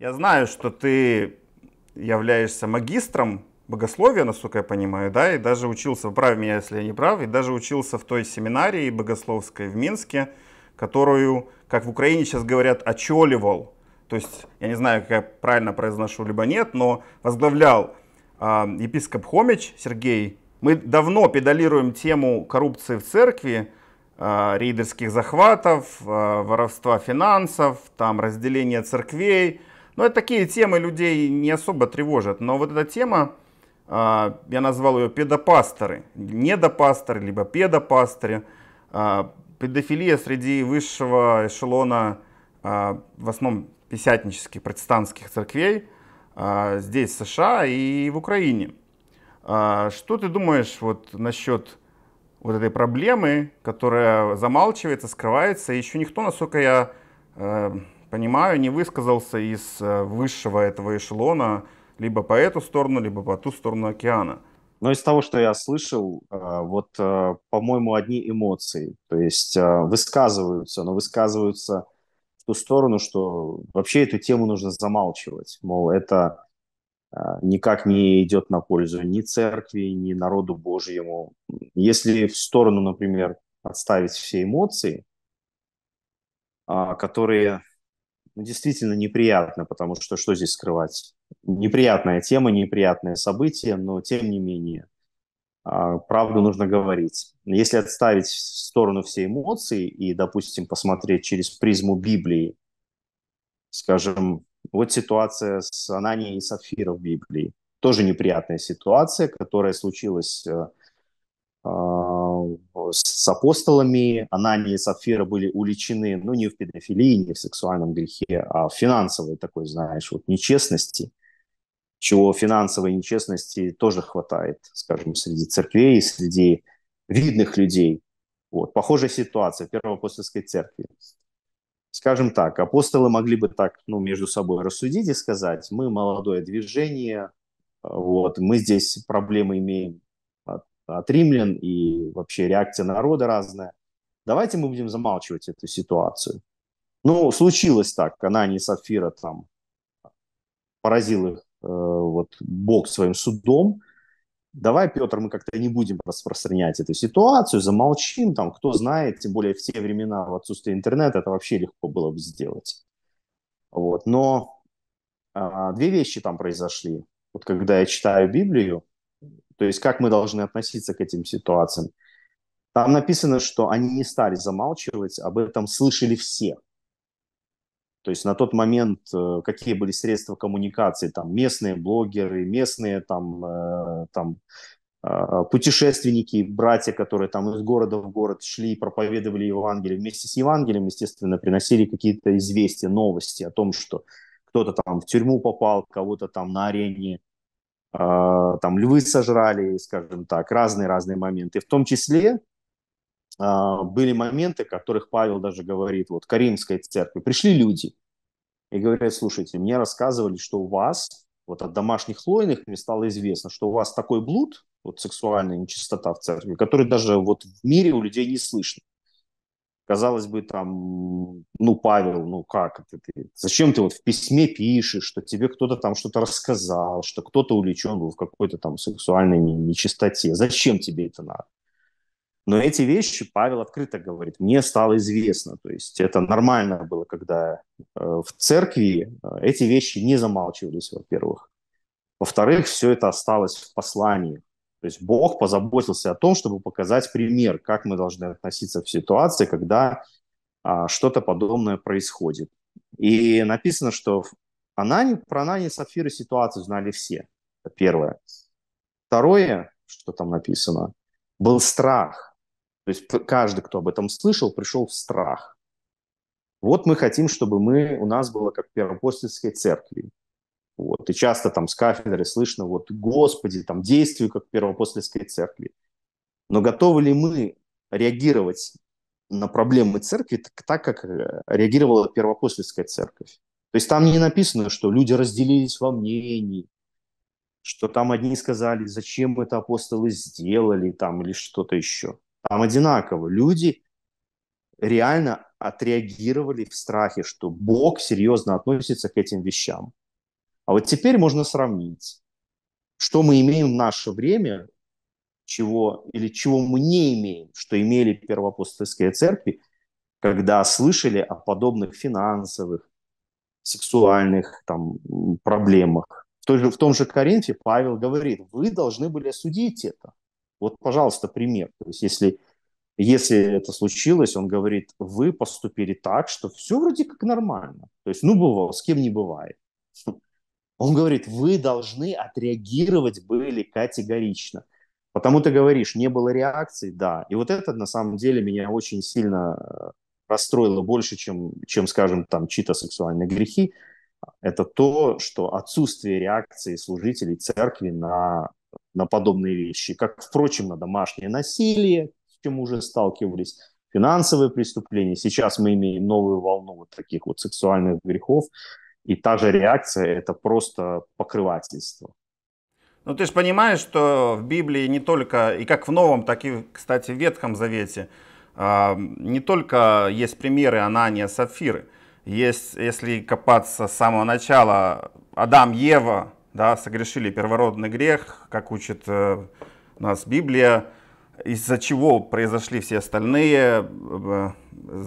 Я знаю, что ты являешься магистром богословия, насколько я понимаю, да, и даже учился, прав меня, если я не прав, и даже учился в той семинарии богословской в Минске, которую, как в Украине сейчас говорят, очоливал, то есть, я не знаю, как я правильно произношу, либо нет, но возглавлял э, епископ Хомич Сергей. Мы давно педалируем тему коррупции в церкви, э, рейдерских захватов, э, воровства финансов, там разделения церквей, но это такие темы людей не особо тревожат. Но вот эта тема, а, я назвал ее педопасторы, недопасторы, либо педопасторы, а, педофилия среди высшего эшелона а, в основном писятнических протестантских церквей здесь, в США и в Украине. Что ты думаешь вот насчет вот этой проблемы, которая замалчивается, скрывается, еще никто, насколько я э, понимаю, не высказался из э, высшего этого эшелона либо по эту сторону, либо по ту сторону океана. Но из того, что я слышал, э, вот, э, по-моему, одни эмоции. То есть высказываются, но высказываются в ту сторону, что вообще эту тему нужно замалчивать. Мол, это никак не идет на пользу ни церкви, ни народу Божьему. Если в сторону, например, отставить все эмоции, а, которые ну, действительно неприятно, потому что что здесь скрывать? Неприятная тема, неприятное событие, но тем не менее а, правду нужно говорить. Если отставить в сторону все эмоции и, допустим, посмотреть через призму Библии, скажем, вот ситуация с Ананией и Сапфиром в Библии. Тоже неприятная ситуация, которая случилась э, а, с апостолами. Анания и Сапфира были уличены, ну, не в педофилии, не в сексуальном грехе, а в финансовой такой, знаешь, вот нечестности, чего финансовой нечестности тоже хватает, скажем, среди церквей, среди видных людей. Вот, похожая ситуация в Первоапостольской церкви. Скажем так, апостолы могли бы так, ну, между собой рассудить и сказать, мы молодое движение, вот, мы здесь проблемы имеем от римлян, и вообще реакция народа разная. Давайте мы будем замалчивать эту ситуацию. Ну, случилось так, Анани и Сапфира там поразил их э, вот Бог своим судом. Давай, Петр, мы как-то не будем распространять эту ситуацию, замолчим там, кто знает, тем более в те времена в отсутствие интернета это вообще легко было бы сделать. Вот, но э, две вещи там произошли. Вот когда я читаю Библию, то есть как мы должны относиться к этим ситуациям. Там написано, что они не стали замалчивать, об этом слышали все. То есть на тот момент э, какие были средства коммуникации, там местные блогеры, местные там, э, там э, путешественники, братья, которые там из города в город шли, проповедовали Евангелие, вместе с Евангелием, естественно, приносили какие-то известия, новости о том, что кто-то там в тюрьму попал, кого-то там на арене а, там львы сожрали, скажем так, разные-разные моменты. В том числе а, были моменты, о которых Павел даже говорит, вот, Каримской церкви. Пришли люди и говорят, слушайте, мне рассказывали, что у вас, вот от домашних лойных мне стало известно, что у вас такой блуд, вот сексуальная нечистота в церкви, который даже вот в мире у людей не слышно казалось бы, там, ну, Павел, ну как это ты? Зачем ты вот в письме пишешь, что тебе кто-то там что-то рассказал, что кто-то увлечен был в какой-то там сексуальной нечистоте? Зачем тебе это надо? Но эти вещи Павел открыто говорит, мне стало известно. То есть это нормально было, когда э, в церкви э, эти вещи не замалчивались, во-первых. Во-вторых, все это осталось в послании то есть Бог позаботился о том, чтобы показать пример, как мы должны относиться в ситуации, когда а, что-то подобное происходит. И написано, что Анани, про Анани и Сапфиры ситуацию знали все. Это первое. Второе, что там написано, был страх. То есть каждый, кто об этом слышал, пришел в страх. Вот мы хотим, чтобы мы, у нас было как первопостельской церкви. Вот. И часто там с кафедры слышно, вот, Господи, там, действую как в Первопостольской церкви. Но готовы ли мы реагировать на проблемы церкви так, как э, реагировала Первопостольская церковь? То есть там не написано, что люди разделились во мнении, что там одни сказали, зачем это апостолы сделали, там, или что-то еще. Там одинаково. Люди реально отреагировали в страхе, что Бог серьезно относится к этим вещам. А вот теперь можно сравнить, что мы имеем в наше время, чего или чего мы не имеем, что имели первоапостольские церкви, когда слышали о подобных финансовых, сексуальных там, проблемах. В, той же, в том же Коринфе Павел говорит, вы должны были осудить это. Вот, пожалуйста, пример. То есть, если, если это случилось, он говорит, вы поступили так, что все вроде как нормально. То есть, ну, бывало, с кем не бывает. Он говорит, вы должны отреагировать были категорично. Потому ты говоришь, не было реакции, да. И вот это на самом деле меня очень сильно э, расстроило больше, чем, чем скажем, там, чьи-то сексуальные грехи. Это то, что отсутствие реакции служителей церкви на, на подобные вещи, как, впрочем, на домашнее насилие, с чем уже сталкивались, финансовые преступления. Сейчас мы имеем новую волну вот таких вот сексуальных грехов. И та же реакция – это просто покрывательство. Ну, ты же понимаешь, что в Библии не только, и как в Новом, так и, кстати, в Ветхом Завете, а, не только есть примеры Анания Сапфиры. Есть, если копаться с самого начала, Адам, Ева, да, согрешили первородный грех, как учит э, нас Библия, из-за чего произошли все остальные, э,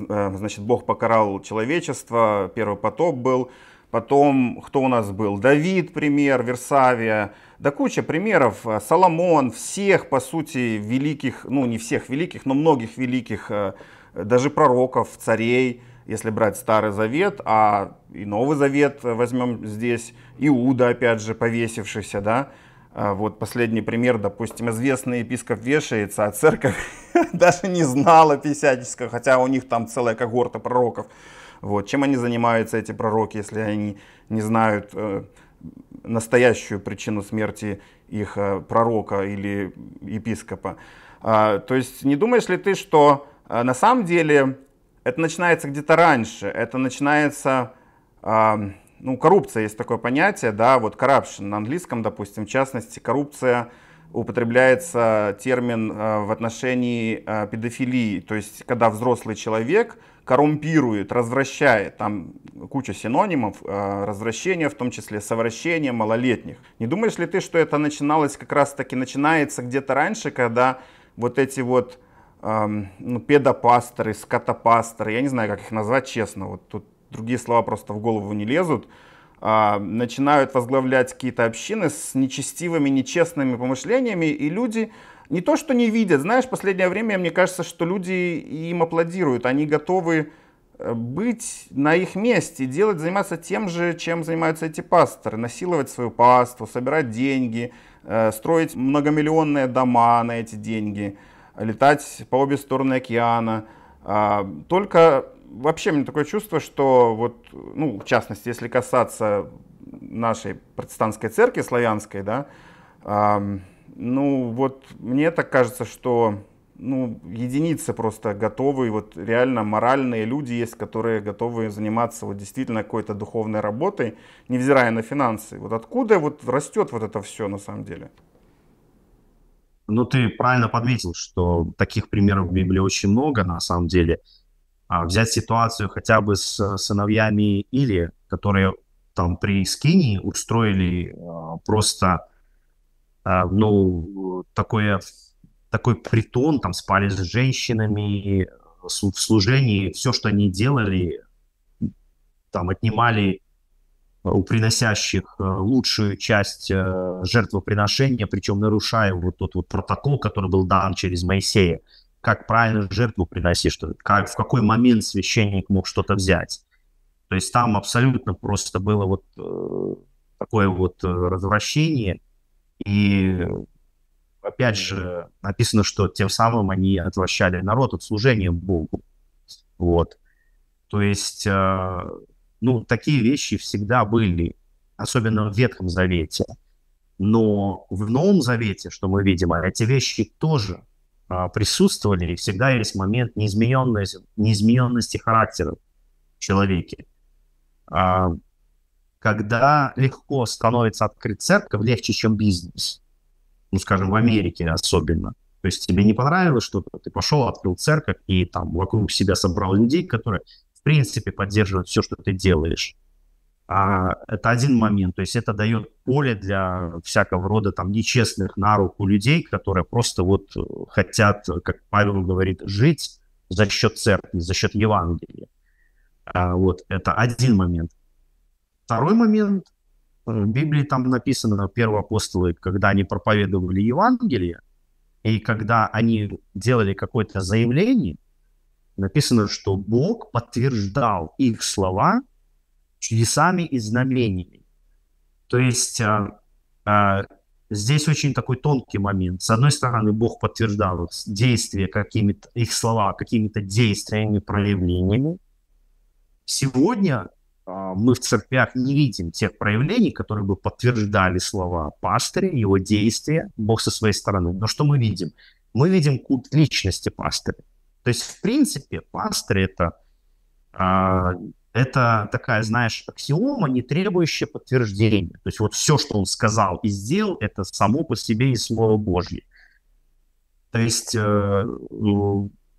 э, значит, Бог покарал человечество, первый потоп был – Потом, кто у нас был? Давид, пример, Версавия. Да куча примеров. Э, Соломон, всех, по сути, великих, ну не всех великих, но многих великих, э, даже пророков, царей, если брать Старый Завет, а и Новый Завет возьмем здесь, Иуда, опять же, повесившийся, да, э, вот последний пример, допустим, известный епископ вешается, а церковь даже не знала писяческого, хотя у них там целая когорта пророков. Вот. Чем они занимаются, эти пророки, если они не знают э, настоящую причину смерти их э, пророка или епископа? А, то есть не думаешь ли ты, что э, на самом деле это начинается где-то раньше, это начинается... Э, ну, коррупция есть такое понятие, да, вот corruption на английском, допустим, в частности, коррупция употребляется термин э, в отношении э, педофилии, то есть когда взрослый человек коррумпирует, развращает, там куча синонимов, э, развращение в том числе, совращение малолетних. Не думаешь ли ты, что это начиналось как раз таки, начинается где-то раньше, когда вот эти вот эм, ну, педопасторы, скотопасторы, я не знаю, как их назвать честно, вот тут другие слова просто в голову не лезут, э, начинают возглавлять какие-то общины с нечестивыми, нечестными помышлениями, и люди не то, что не видят, знаешь, в последнее время мне кажется, что люди им аплодируют, они готовы э, быть на их месте, делать, заниматься тем же, чем занимаются эти пасторы, насиловать свою паству, собирать деньги, э, строить многомиллионные дома на эти деньги, летать по обе стороны океана. А, только вообще мне такое чувство, что вот, ну, в частности, если касаться нашей протестантской церкви славянской, да, ну, вот мне так кажется, что ну, единицы просто готовы, вот реально моральные люди есть, которые готовы заниматься вот действительно какой-то духовной работой, невзирая на финансы. Вот откуда вот растет вот это все на самом деле? Ну, ты правильно подметил, что таких примеров в Библии очень много на самом деле. А взять ситуацию хотя бы с э, сыновьями Или, которые там при Скинии устроили а, просто а, ну, такое, такой притон, там спали с женщинами, э, в служении, все, что они делали, там отнимали у приносящих э, лучшую часть э, жертвоприношения, причем нарушая вот тот вот протокол, который был дан через Моисея, как правильно жертву приносить, что, как, в какой момент священник мог что-то взять. То есть там абсолютно просто было вот э, такое вот развращение – и опять же, написано, что тем самым они отвращали народ от служения Богу. Вот. То есть, э, ну, такие вещи всегда были, особенно в Ветхом Завете. Но в Новом Завете, что мы видим, эти вещи тоже э, присутствовали, и всегда есть момент неизмененности, неизмененности характера в человеке. А, когда легко становится открыть церковь, легче, чем бизнес. Ну, скажем, в Америке особенно. То есть тебе не понравилось что-то, ты пошел, открыл церковь и там вокруг себя собрал людей, которые, в принципе, поддерживают все, что ты делаешь. А это один момент, то есть это дает поле для всякого рода там нечестных на руку людей, которые просто вот э, хотят, как Павел говорит, жить за счет церкви, за счет Евангелия. А, вот это один момент. Второй момент. Э, в Библии там написано, первые апостолы когда они проповедовали Евангелие, и когда они делали какое-то заявление, написано, что Бог подтверждал их слова чудесами и знамениями. То есть а, а, здесь очень такой тонкий момент. С одной стороны, Бог подтверждал их действия какими-то, их слова какими-то действиями, проявлениями. Сегодня а, мы в церквях не видим тех проявлений, которые бы подтверждали слова пастыря, его действия, Бог со своей стороны. Но что мы видим? Мы видим культ личности пастыря. То есть, в принципе, пастырь это, а, это такая, знаешь, аксиома, не требующая подтверждения. То есть вот все, что он сказал и сделал, это само по себе и Слово Божье. То есть, э,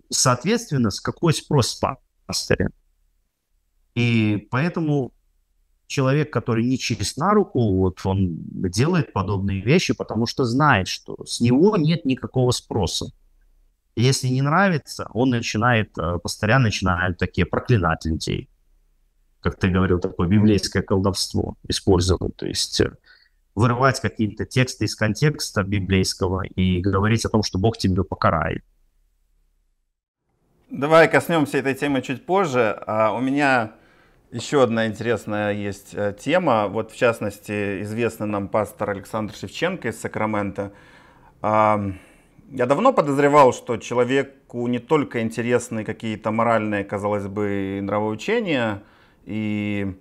соответственно, с какой спрос пастыря? И поэтому человек, который не через на руку, вот он делает подобные вещи, потому что знает, что с него нет никакого спроса. Если не нравится, он начинает, э, постоянно начинает такие проклинать людей. Как ты говорил, такое библейское колдовство использовать. То есть э, вырывать какие-то тексты из контекста библейского и говорить о том, что Бог тебя покарает. Давай коснемся этой темы чуть позже. А у меня еще одна интересная есть э, тема. Вот в частности, известный нам пастор Александр Шевченко из Сакрамента. Я давно подозревал, что человеку не только интересны какие-то моральные, казалось бы, нравоучения и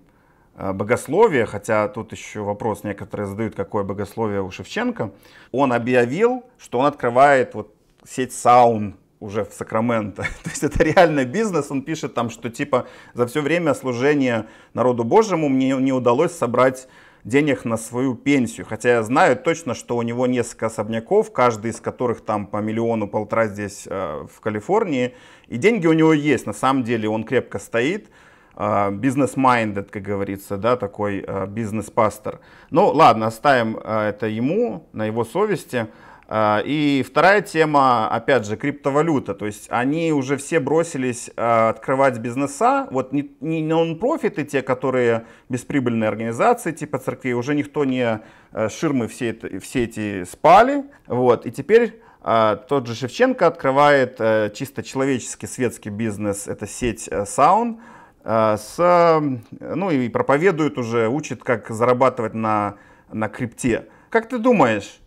э, богословие, хотя тут еще вопрос некоторые задают, какое богословие у Шевченко. Он объявил, что он открывает вот сеть саун уже в Сакраменто. То есть это реально бизнес. Он пишет там, что типа за все время служения народу Божьему мне не удалось собрать денег на свою пенсию. Хотя я знаю точно, что у него несколько особняков, каждый из которых там по миллиону полтора здесь э, в Калифорнии. И деньги у него есть. На самом деле он крепко стоит э, бизнес-майндед, как говорится, да, такой э, бизнес-пастор. Ну, ладно, оставим э, это ему, на его совести. А, и вторая тема, опять же, криптовалюта. То есть они уже все бросились а, открывать бизнеса. Вот не, нон-профиты, те, которые бесприбыльные организации типа церкви, уже никто не э, ширмы все, это, все эти спали. Вот. И теперь а, тот же Шевченко открывает э, чисто человеческий светский бизнес, это сеть Sound, э, с, ну и проповедует уже, учит, как зарабатывать на, на крипте. Как ты думаешь,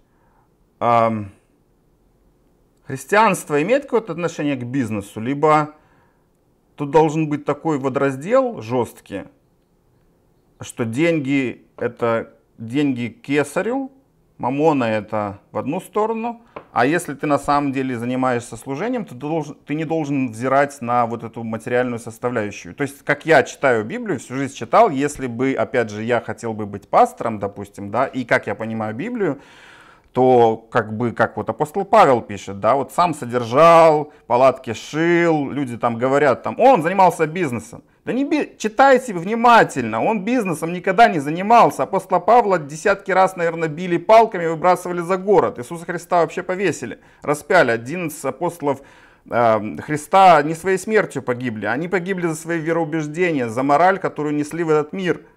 христианство имеет какое-то отношение к бизнесу, либо тут должен быть такой водораздел жесткий, что деньги это деньги кесарю, мамона это в одну сторону, а если ты на самом деле занимаешься служением, ты, должен, ты не должен взирать на вот эту материальную составляющую. То есть, как я читаю Библию, всю жизнь читал, если бы, опять же, я хотел бы быть пастором, допустим, да, и как я понимаю Библию, то как бы, как вот апостол Павел пишет, да, вот сам содержал, палатки шил, люди там говорят, там, он занимался бизнесом. Да не би... читайте внимательно, он бизнесом никогда не занимался. Апостола Павла десятки раз, наверное, били палками, выбрасывали за город. Иисуса Христа вообще повесили, распяли. Один из апостолов э, Христа не своей смертью погибли, они погибли за свои вероубеждения, за мораль, которую несли в этот мир –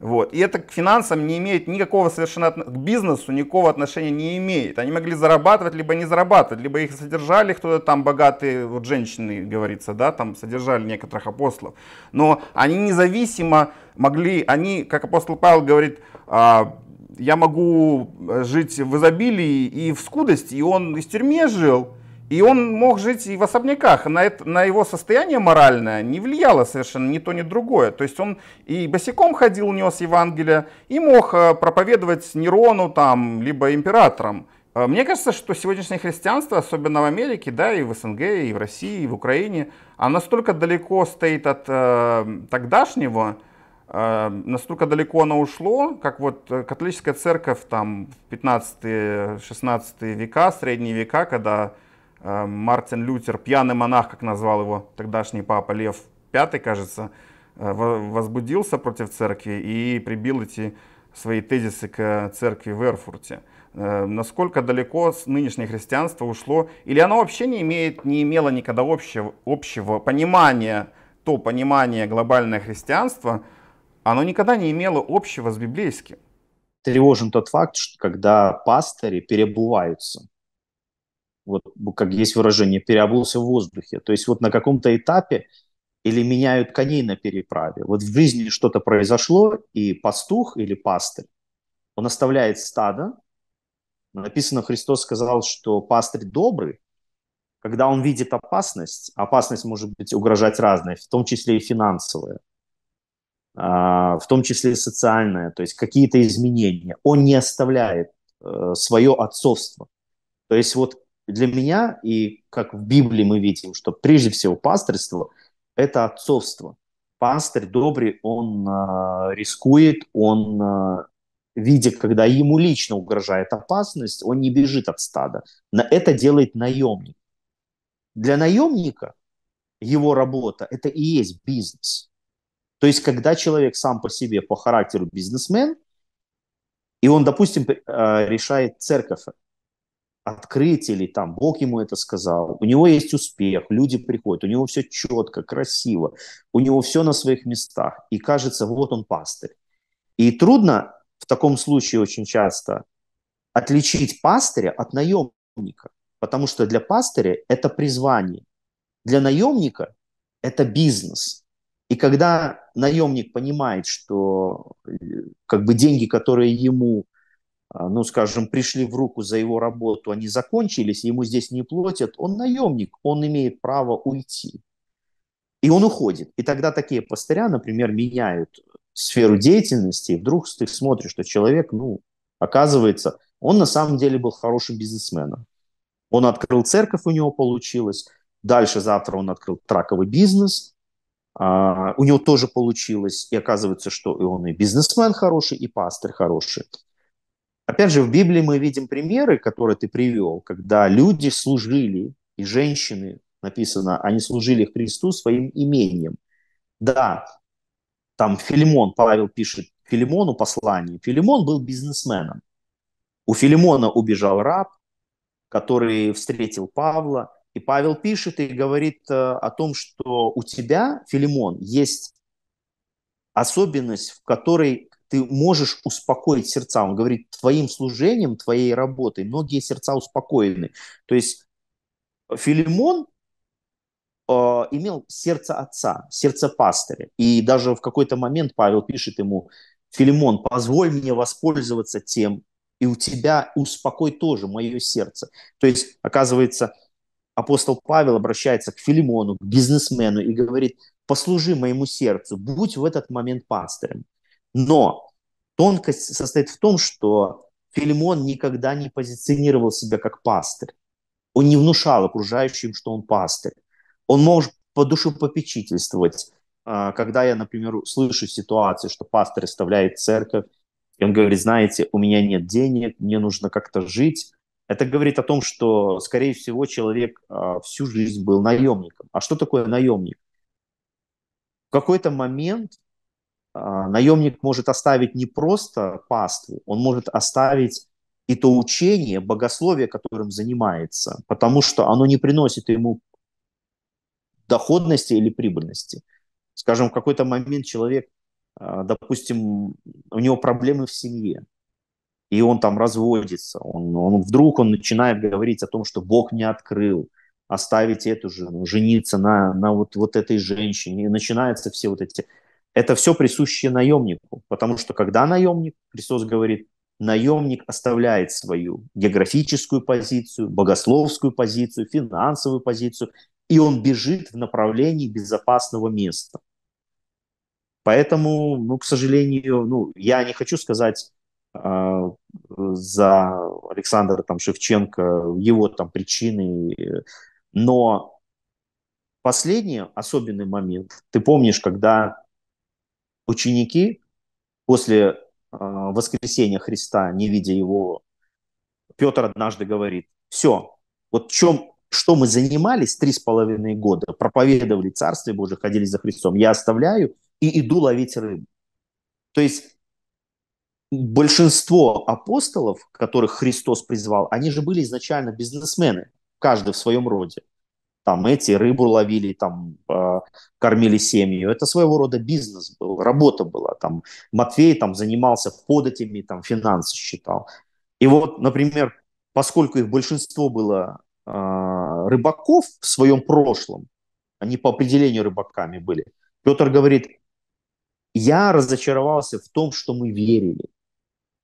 вот. И это к финансам не имеет никакого совершенно, к бизнесу никакого отношения не имеет. Они могли зарабатывать, либо не зарабатывать, либо их содержали кто-то там богатые, вот женщины, говорится, да, там содержали некоторых апостолов. Но они независимо могли, они, как апостол Павел говорит, «А, я могу э, жить в изобилии и в скудости, и он из тюрьмы жил, и он мог жить и в особняках. На, это, на его состояние моральное не влияло совершенно ни то, ни другое. То есть он и босиком ходил, нес Евангелие, и мог э, проповедовать Нерону там, либо императорам. Э, мне кажется, что сегодняшнее христианство, особенно в Америке, да, и в СНГ, и в России, и в Украине, оно настолько далеко стоит от э, тогдашнего, э, настолько далеко оно ушло, как вот э, католическая церковь там 15-16 века, средние века, когда Э, Мартин Лютер, пьяный монах, как назвал его тогдашний папа Лев V, кажется, э, возбудился против церкви и прибил эти свои тезисы к церкви в Эрфурте. Э, насколько далеко нынешнее христианство ушло, или оно вообще не, имеет, не имело никогда общего, общего понимания, то понимание глобальное христианство, оно никогда не имело общего с библейским. Тревожен тот факт, что когда пастыри перебываются вот как есть выражение, переобулся в воздухе. То есть вот на каком-то этапе или меняют коней на переправе. Вот в жизни что-то произошло, и пастух или пастырь, он оставляет стадо. Написано, Христос сказал, что пастырь добрый, когда он видит опасность, а опасность может быть угрожать разная, в том числе и финансовая, а, в том числе и социальная, то есть какие-то изменения. Он не оставляет э, свое отцовство. То есть вот для меня, и как в Библии мы видим, что прежде всего пасторство – это отцовство. Пастырь добрый, он э, рискует, он, э, видя, когда ему лично угрожает опасность, он не бежит от стада. На это делает наемник. Для наемника его работа – это и есть бизнес. То есть, когда человек сам по себе по характеру бизнесмен, и он, допустим, а, решает церковь открыть или там Бог ему это сказал. У него есть успех, люди приходят, у него все четко, красиво, у него все на своих местах. И кажется, вот он пастырь. И трудно в таком случае очень часто отличить пастыря от наемника, потому что для пастыря это призвание, для наемника это бизнес. И когда наемник понимает, что э, как бы деньги, которые ему а, ну, скажем, пришли в руку за его работу, они закончились, ему здесь не платят, он наемник, он имеет право уйти. И он уходит. И тогда такие пастыря, например, меняют сферу деятельности, и вдруг ты смотришь, что человек, ну, оказывается, он на самом деле был хорошим бизнесменом. Он открыл церковь, у него получилось. Дальше завтра он открыл траковый бизнес. А, у него тоже получилось. И оказывается, что и он и бизнесмен хороший, и пастырь хороший. Опять же, в Библии мы видим примеры, которые ты привел, когда люди служили, и женщины, написано, они служили Христу своим имением. Да, там Филимон, Павел пишет Филимону послание. Филимон был бизнесменом. У Филимона убежал раб, который встретил Павла. И Павел пишет и говорит э, о том, что у тебя, Филимон, есть особенность, в которой ты можешь успокоить сердца. Он говорит, твоим служением, твоей работой многие сердца успокоены. То есть Филимон э, имел сердце отца, сердце пастыря. И даже в какой-то момент Павел пишет ему, Филимон, позволь мне воспользоваться тем, и у тебя успокой тоже мое сердце. То есть, оказывается, апостол Павел обращается к Филимону, к бизнесмену и говорит, послужи моему сердцу, будь в этот момент пастырем. Но Тонкость состоит в том, что Филимон никогда не позиционировал себя как пастырь. Он не внушал окружающим, что он пастырь. Он может по душе попечительствовать. А, когда я, например, слышу ситуацию, что пастор оставляет церковь, и он говорит, знаете, у меня нет денег, мне нужно как-то жить. Это говорит о том, что, скорее всего, человек а, всю жизнь был наемником. А что такое наемник? В какой-то момент а, наемник может оставить не просто паству, он может оставить и то учение, богословие, которым занимается, потому что оно не приносит ему доходности или прибыльности. Скажем, в какой-то момент человек, а, допустим, у него проблемы в семье, и он там разводится, он, он вдруг он начинает говорить о том, что Бог не открыл, оставить эту жену, жениться на, на вот, вот этой женщине, и начинаются все вот эти это все присуще наемнику, потому что когда наемник, Христос говорит, наемник оставляет свою географическую позицию, богословскую позицию, финансовую позицию, и он бежит в направлении безопасного места. Поэтому, ну, к сожалению, ну, я не хочу сказать э, за Александра там, Шевченко, его там причины, но последний особенный момент, ты помнишь, когда ученики после а, воскресения Христа, не видя его, Петр однажды говорит, все, вот чем, что мы занимались три с половиной года, проповедовали Царствие Божие, ходили за Христом, я оставляю и иду ловить рыбу. То есть большинство апостолов, которых Христос призвал, они же были изначально бизнесмены, каждый в своем роде там эти рыбу ловили, там э, кормили семью. Это своего рода бизнес был, работа была. Там Матвей там занимался податями, там финансы считал. И вот, например, поскольку их большинство было э, рыбаков в своем прошлом, они по определению рыбаками были, Петр говорит, я разочаровался в том, что мы верили,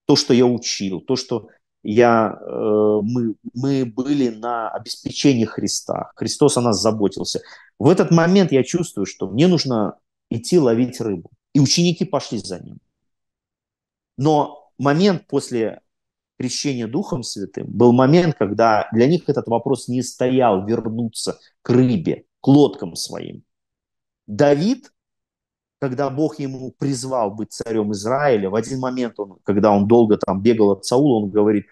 то, что я учил, то, что я, э, мы, мы были на обеспечении Христа. Христос о нас заботился. В этот момент я чувствую, что мне нужно идти ловить рыбу. И ученики пошли за ним. Но момент после крещения Духом Святым был момент, когда для них этот вопрос не стоял вернуться к рыбе, к лодкам своим. Давид когда Бог ему призвал быть царем Израиля, в один момент, он, когда он долго там бегал от Саула, он говорит,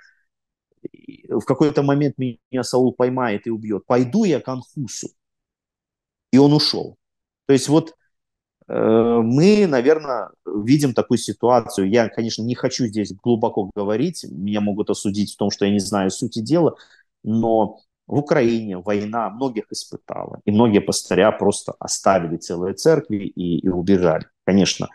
в какой-то момент меня Саул поймает и убьет. Пойду я к Анхусу. И он ушел. То есть вот э, мы, наверное, видим такую ситуацию. Я, конечно, не хочу здесь глубоко говорить. Меня могут осудить в том, что я не знаю сути дела. Но в Украине война многих испытала, и многие пастыря просто оставили целые церкви и, и убежали. Конечно,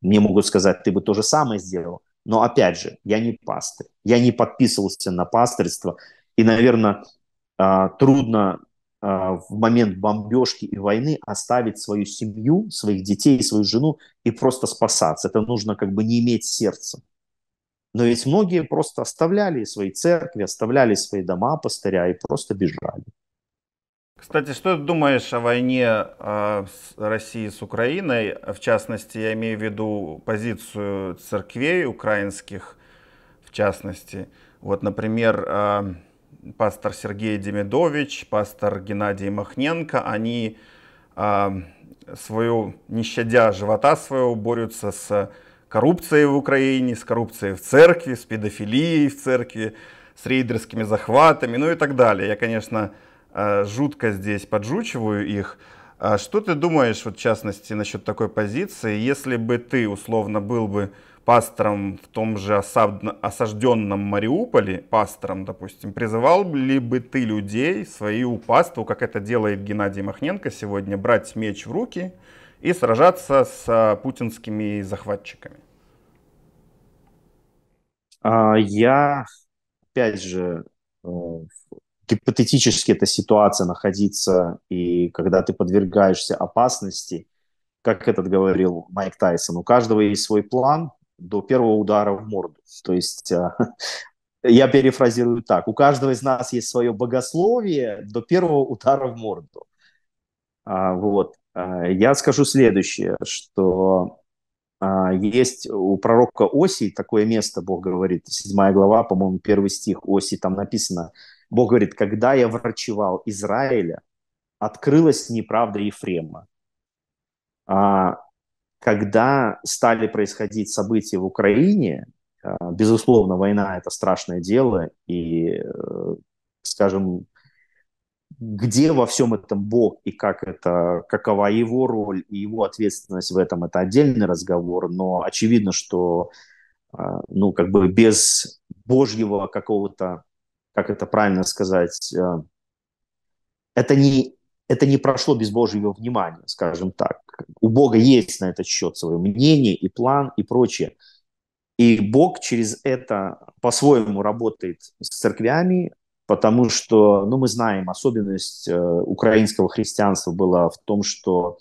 мне могут сказать, ты бы то же самое сделал, но опять же, я не пастырь, я не подписывался на пастырство, и, наверное, а, трудно а, в момент бомбежки и войны оставить свою семью, своих детей, свою жену и просто спасаться. Это нужно как бы не иметь сердца. Но ведь многие просто оставляли свои церкви, оставляли свои дома пастыря и просто бежали. Кстати, что ты думаешь о войне а, России с Украиной? В частности, я имею в виду позицию церквей украинских, в частности. Вот, например, а, пастор Сергей Демидович, пастор Геннадий Махненко, они а, свою, не щадя живота своего, борются с коррупцией в Украине, с коррупцией в церкви, с педофилией в церкви, с рейдерскими захватами, ну и так далее. Я, конечно, э, жутко здесь поджучиваю их. А что ты думаешь, вот, в частности, насчет такой позиции, если бы ты, условно, был бы пастором в том же осажденном Мариуполе, пастором, допустим, призывал ли бы ты людей свои упаству, как это делает Геннадий Махненко сегодня, брать меч в руки – и сражаться с а, путинскими захватчиками? А, я, опять же, э, гипотетически эта ситуация находиться, и когда ты подвергаешься опасности, как этот говорил Майк Тайсон, у каждого есть свой план до первого удара в морду. То есть а, я перефразирую так, у каждого из нас есть свое богословие до первого удара в морду. Вот. Э, я скажу следующее, что э, есть у пророка Оси такое место, Бог говорит, 7 глава, по-моему, первый стих Оси, там написано, Бог говорит, когда я врачевал Израиля, открылась неправда Ефрема. а Когда стали происходить события в Украине, э, безусловно, война – это страшное дело, и, скажем, где во всем этом Бог и как это, какова его роль и его ответственность в этом, это отдельный разговор, но очевидно, что а, ну, как бы без божьего какого-то, как это правильно сказать, э, это не, это не прошло без божьего внимания, скажем так. У Бога есть на этот счет свое мнение и план и прочее. И Бог через это по-своему работает с церквями, потому что, ну, мы знаем, особенность э, украинского христианства была в том, что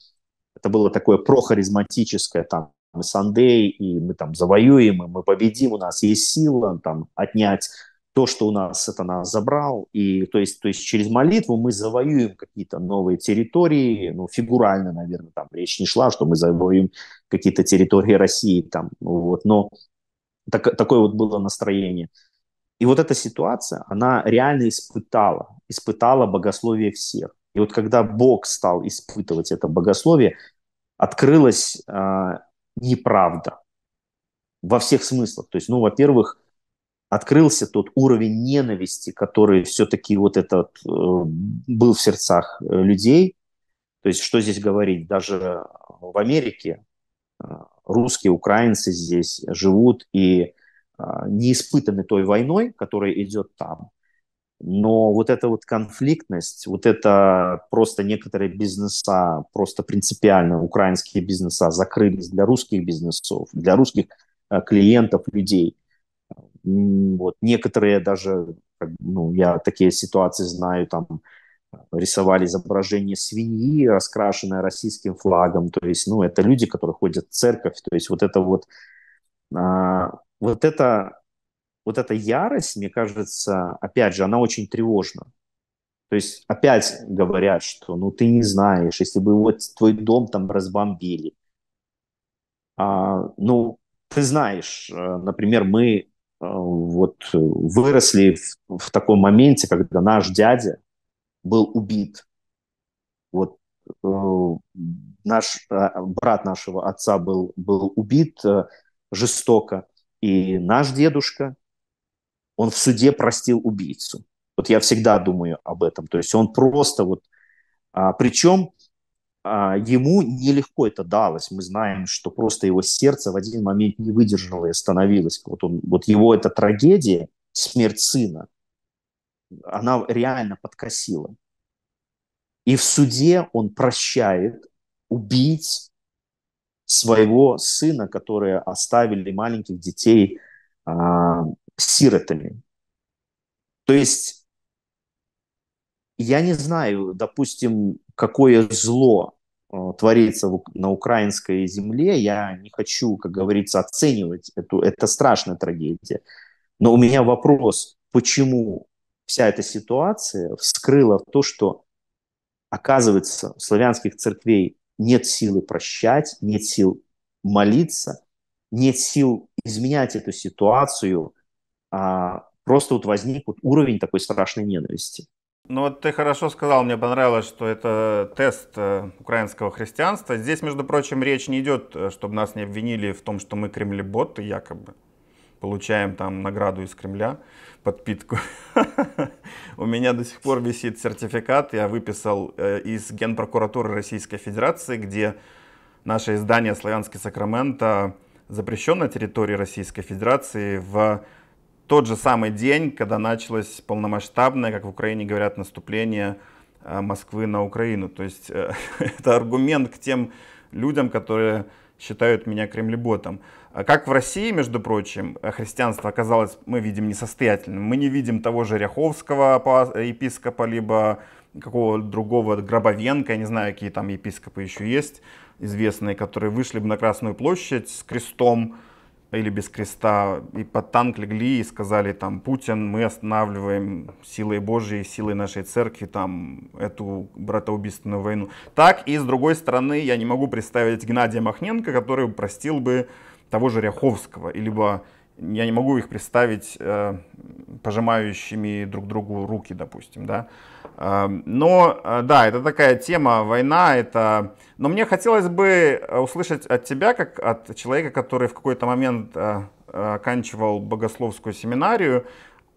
это было такое прохаризматическое, там, мы Сандей, и мы там завоюем, и мы победим, у нас есть сила там отнять то, что у нас это нас забрал, и то есть, то есть через молитву мы завоюем какие-то новые территории, ну, фигурально, наверное, там речь не шла, что мы завоюем какие-то территории России, там, ну, вот, но так, такое вот было настроение. И вот эта ситуация, она реально испытала, испытала богословие всех. И вот когда Бог стал испытывать это богословие, открылась э, неправда во всех смыслах. То есть, ну, во-первых, открылся тот уровень ненависти, который все-таки вот этот э, был в сердцах э, людей. То есть, что здесь говорить? Даже в Америке э, русские, украинцы здесь живут и а, не испытаны той войной, которая идет там. Но вот эта вот конфликтность, вот это просто некоторые бизнеса, просто принципиально украинские бизнеса закрылись для русских бизнесов, для русских а, клиентов, людей. Вот некоторые даже, ну, я такие ситуации знаю, там рисовали изображение свиньи, раскрашенное российским флагом. То есть, ну, это люди, которые ходят в церковь. То есть вот это вот а, вот эта вот эта ярость, мне кажется, опять же, она очень тревожна. То есть опять говорят, что ну ты не знаешь, если бы вот твой дом там разбомбили. А, ну, ты знаешь, э, например, мы э, вот выросли в, в таком моменте, когда наш дядя был убит. Вот э, наш брат нашего отца был, был убит жестоко. И наш дедушка, он в суде простил убийцу. Вот я всегда думаю об этом. То есть он просто вот... А, причем а, ему нелегко это далось. Мы знаем, что просто его сердце в один момент не выдержало и остановилось. Вот, он, вот его эта трагедия, смерть сына, она реально подкосила. И в суде он прощает убийц, своего сына, которые оставили маленьких детей а, сиротами. То есть я не знаю, допустим, какое зло а, творится на украинской земле, я не хочу, как говорится, оценивать эту, это страшная трагедия. Но у меня вопрос, почему вся эта ситуация вскрыла то, что, оказывается, у славянских церквей нет силы прощать, нет сил молиться, нет сил изменять эту ситуацию, а просто вот возник вот уровень такой страшной ненависти. Ну вот ты хорошо сказал, мне понравилось, что это тест э, украинского христианства. Здесь, между прочим, речь не идет, э, чтобы нас не обвинили в том, что мы кремлеботы якобы получаем там награду из Кремля, подпитку. У меня до сих пор висит сертификат, я выписал э, из Генпрокуратуры Российской Федерации, где наше издание «Славянский Сакраменто» запрещено на территории Российской Федерации в тот же самый день, когда началось полномасштабное, как в Украине говорят, наступление э, Москвы на Украину. То есть э, это аргумент к тем людям, которые считают меня кремлеботом. Как в России, между прочим, христианство оказалось, мы видим, несостоятельным. Мы не видим того же Ряховского епископа, либо какого другого Гробовенко, я не знаю, какие там епископы еще есть, известные, которые вышли бы на Красную площадь с крестом или без креста, и под танк легли и сказали там, Путин, мы останавливаем силой Божьей, силой нашей церкви там эту братоубийственную войну. Так и с другой стороны я не могу представить Геннадия Махненко, который простил бы того же Ряховского, либо я не могу их представить э, пожимающими друг другу руки, допустим, да. Э, но э, да, это такая тема, война, это. Но мне хотелось бы э, услышать от тебя, как от человека, который в какой-то момент э, э оканчивал богословскую семинарию,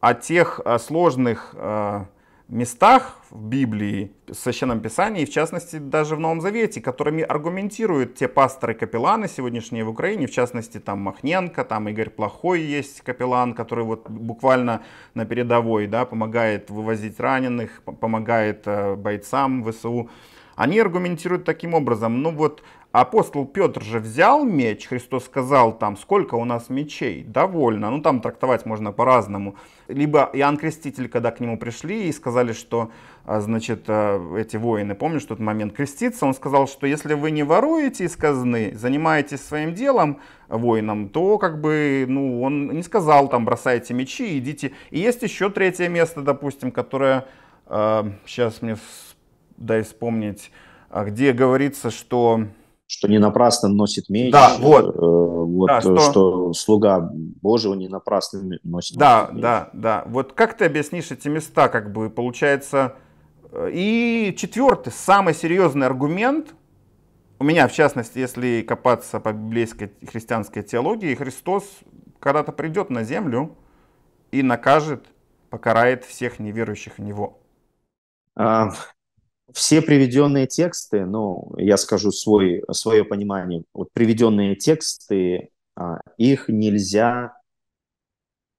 о тех о э, сложных э, местах в Библии, в Священном Писании, в частности даже в Новом Завете, которыми аргументируют те пасторы капелланы сегодняшние в Украине, в частности там Махненко, там Игорь Плохой есть капеллан, который вот буквально на передовой, да, помогает вывозить раненых, помогает э, бойцам ВСУ. Они аргументируют таким образом, ну вот апостол Петр же взял меч, Христос сказал там, сколько у нас мечей, довольно, ну там трактовать можно по-разному. Либо Иоанн Креститель, когда к нему пришли и сказали, что, а, значит, а, эти воины, помнишь тот момент, креститься, он сказал, что если вы не воруете из казны, занимаетесь своим делом, воинам, то как бы, ну, он не сказал там, бросайте мечи, идите. И есть еще третье место, допустим, которое, э, а, сейчас мне дай вспомнить, где говорится, что что не напрасно носит меч, да, вот, э, вот да, э, что... что слуга Божьего не напрасно носит. Да, меч. да, да. Вот как ты объяснишь эти места, как бы получается? Э, и четвертый, самый серьезный аргумент у меня, в частности, если копаться по библейской христианской теологии, Христос когда-то придет на землю и накажет, покарает всех неверующих в Него. А, все приведенные тексты, ну, я скажу свой, свое понимание, вот приведенные тексты, а, их нельзя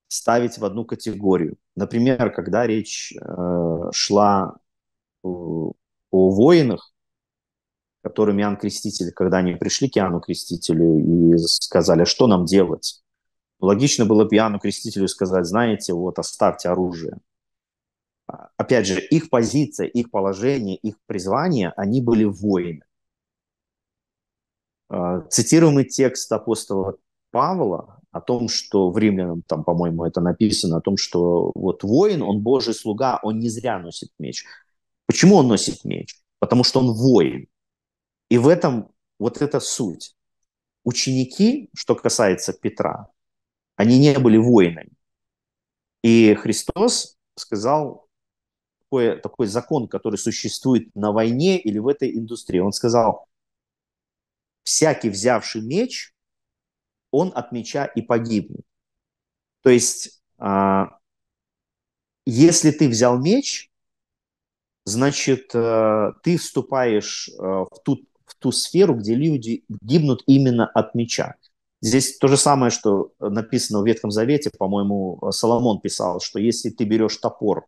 ставить в одну категорию. Например, когда речь э, шла о воинах, которыми Иоанн Креститель, когда они пришли к Иоанну Крестителю и сказали, что нам делать, логично было бы Иоанну Крестителю сказать, знаете, вот оставьте оружие опять же, их позиция, их положение, их призвание, они были воины. А, цитируемый текст апостола Павла о том, что в Римлянам, там, по-моему, это написано, о том, что вот воин, он Божий слуга, он не зря носит меч. Почему он носит меч? Потому что он воин. И в этом вот эта суть. Ученики, что касается Петра, они не были воинами. И Христос сказал такое, такой закон, который существует на войне или в этой индустрии. Он сказал, всякий взявший меч, он от меча и погибнет. То есть, а, если ты взял меч, значит, э, ты вступаешь э, в ту, в ту сферу, где люди гибнут именно от меча. Здесь то же самое, что написано в Ветхом Завете, по-моему, Соломон писал, что если ты берешь топор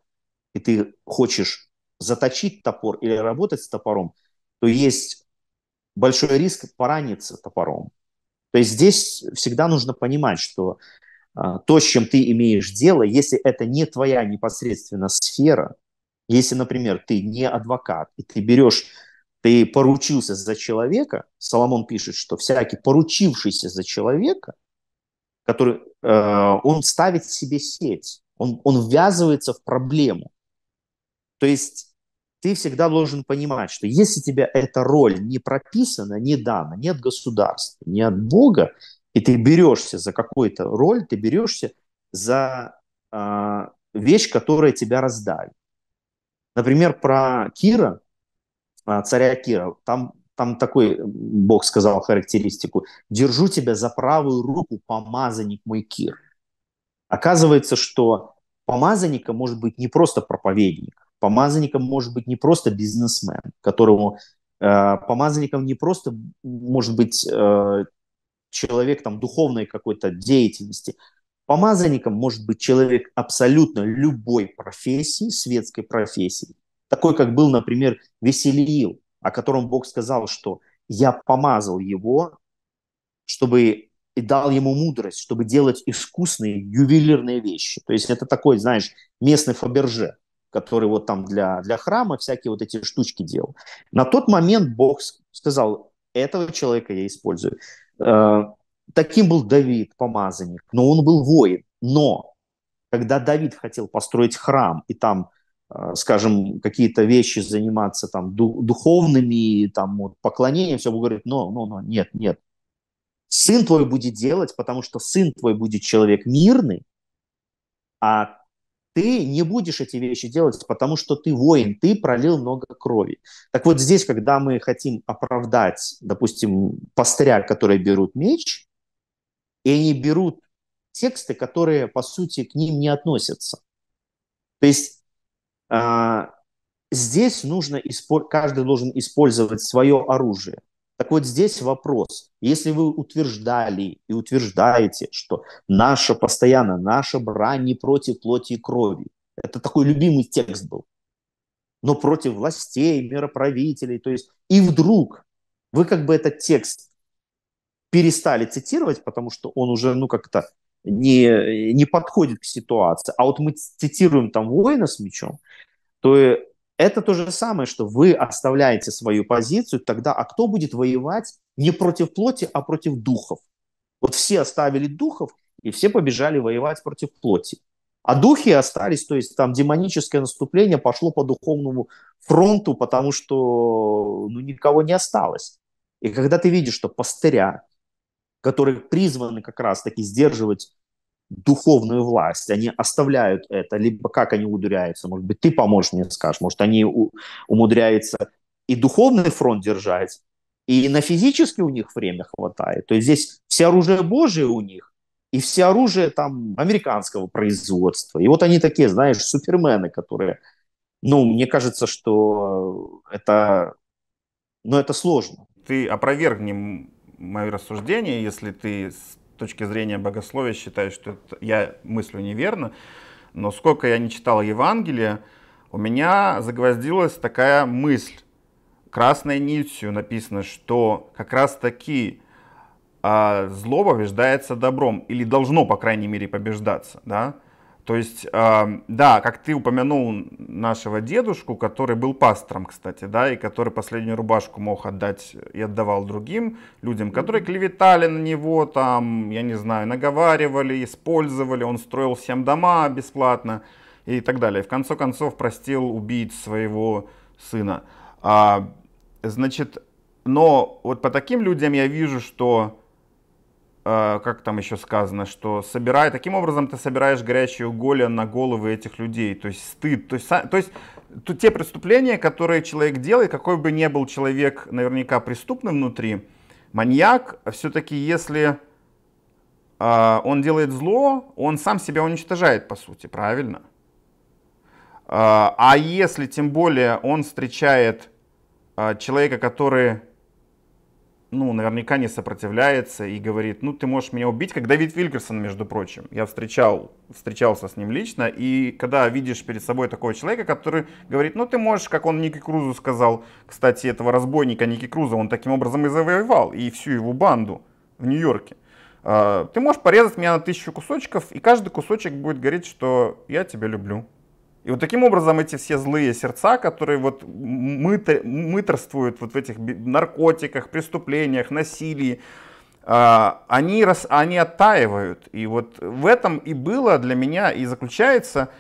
и ты хочешь заточить топор или работать с топором, то есть большой риск пораниться топором. То есть здесь всегда нужно понимать, что а, то, с чем ты имеешь дело, если это не твоя непосредственно сфера, если, например, ты не адвокат, и ты берешь, ты поручился за человека, Соломон пишет, что всякий поручившийся за человека, который, э, он ставит себе сеть, он, он ввязывается в проблему. То есть ты всегда должен понимать, что если тебе эта роль не прописана, не дана, нет государства, не от Бога, и ты берешься за какую-то роль, ты берешься за э, вещь, которая тебя раздали Например, про Кира, а, царя Кира, там, там такой Бог сказал характеристику. «Держу тебя за правую руку, помазанник мой Кир». Оказывается, что помазанником может быть не просто проповедник, Помазанником может быть не просто бизнесмен, которому э, помазанником не просто может быть э, человек там духовной какой-то деятельности. Помазанником может быть человек абсолютно любой профессии, светской профессии. Такой, как был, например, Веселиил, о котором Бог сказал, что «я помазал его, чтобы и дал ему мудрость, чтобы делать искусные ювелирные вещи. То есть это такой, знаешь, местный Фаберже который вот там для, для храма всякие вот эти штучки делал. На тот момент Бог сказал, этого человека я использую. Э, таким был Давид, помазанник, но он был воин. Но когда Давид хотел построить храм и там э, скажем, какие-то вещи заниматься там ду- духовными, там вот, поклонением, все, Бог говорит, но, но, но, нет, нет. Сын твой будет делать, потому что сын твой будет человек мирный, а ты не будешь эти вещи делать, потому что ты воин, ты пролил много крови. Так вот здесь, когда мы хотим оправдать, допустим, пастыря, которые берут меч, и они берут тексты, которые, по сути, к ним не относятся. То есть э, здесь нужно, каждый должен использовать свое оружие. Так вот здесь вопрос. Если вы утверждали и утверждаете, что наша постоянно, наша брань не против плоти и крови, это такой любимый текст был, но против властей, мироправителей, то есть и вдруг вы как бы этот текст перестали цитировать, потому что он уже, ну, как-то не, не подходит к ситуации. А вот мы цитируем там воина с мечом, то э, это то же самое, что вы оставляете свою позицию, тогда а кто будет воевать не против плоти, а против духов? Вот все оставили духов, и все побежали воевать против плоти. А духи остались, то есть там демоническое наступление пошло по духовному фронту, потому что ну, никого не осталось. И когда ты видишь, что пастыря, которые призваны как раз-таки сдерживать духовную власть, они оставляют это, либо как они ударяются, может быть, ты поможешь мне скажешь, может, они у, умудряются и духовный фронт держать, и на физически у них время хватает. То есть здесь все оружие Божие у них, и все оружие там американского производства. И вот они такие, знаешь, супермены, которые, ну, мне кажется, что это, ну, это сложно. Ты опровергни мое рассуждение, если ты точки зрения богословия считаю, что это, я мыслю неверно, но сколько я не читал Евангелия, у меня загвоздилась такая мысль. Красной нитью написано, что как раз таки а, зло побеждается добром, или должно, по крайней мере, побеждаться. Да? То есть, да, как ты упомянул нашего дедушку, который был пастором, кстати, да, и который последнюю рубашку мог отдать и отдавал другим людям, которые клеветали на него, там, я не знаю, наговаривали, использовали, он строил всем дома бесплатно и так далее. В конце концов, простил убить своего сына. А, значит, но вот по таким людям я вижу, что Э, как там еще сказано, что собирая, таким образом ты собираешь горячие уголья на головы этих людей, то есть стыд, то есть, то есть то те преступления, которые человек делает, какой бы ни был человек наверняка преступным внутри, маньяк, все-таки если э, он делает зло, он сам себя уничтожает, по сути, правильно? Э, а если тем более он встречает э, человека, который ну, наверняка не сопротивляется и говорит, ну, ты можешь меня убить, как Давид Вилькерсон, между прочим. Я встречал, встречался с ним лично, и когда видишь перед собой такого человека, который говорит, ну, ты можешь, как он Ники Крузу сказал, кстати, этого разбойника Ники Круза, он таким образом и завоевал, и всю его банду в Нью-Йорке. «А, ты можешь порезать меня на тысячу кусочков, и каждый кусочек будет говорить, что я тебя люблю. И вот таким образом эти все злые сердца, которые вот мытр, мыторствуют вот в этих наркотиках, преступлениях, насилии, а, они, они оттаивают. И вот в этом и было для меня, и заключается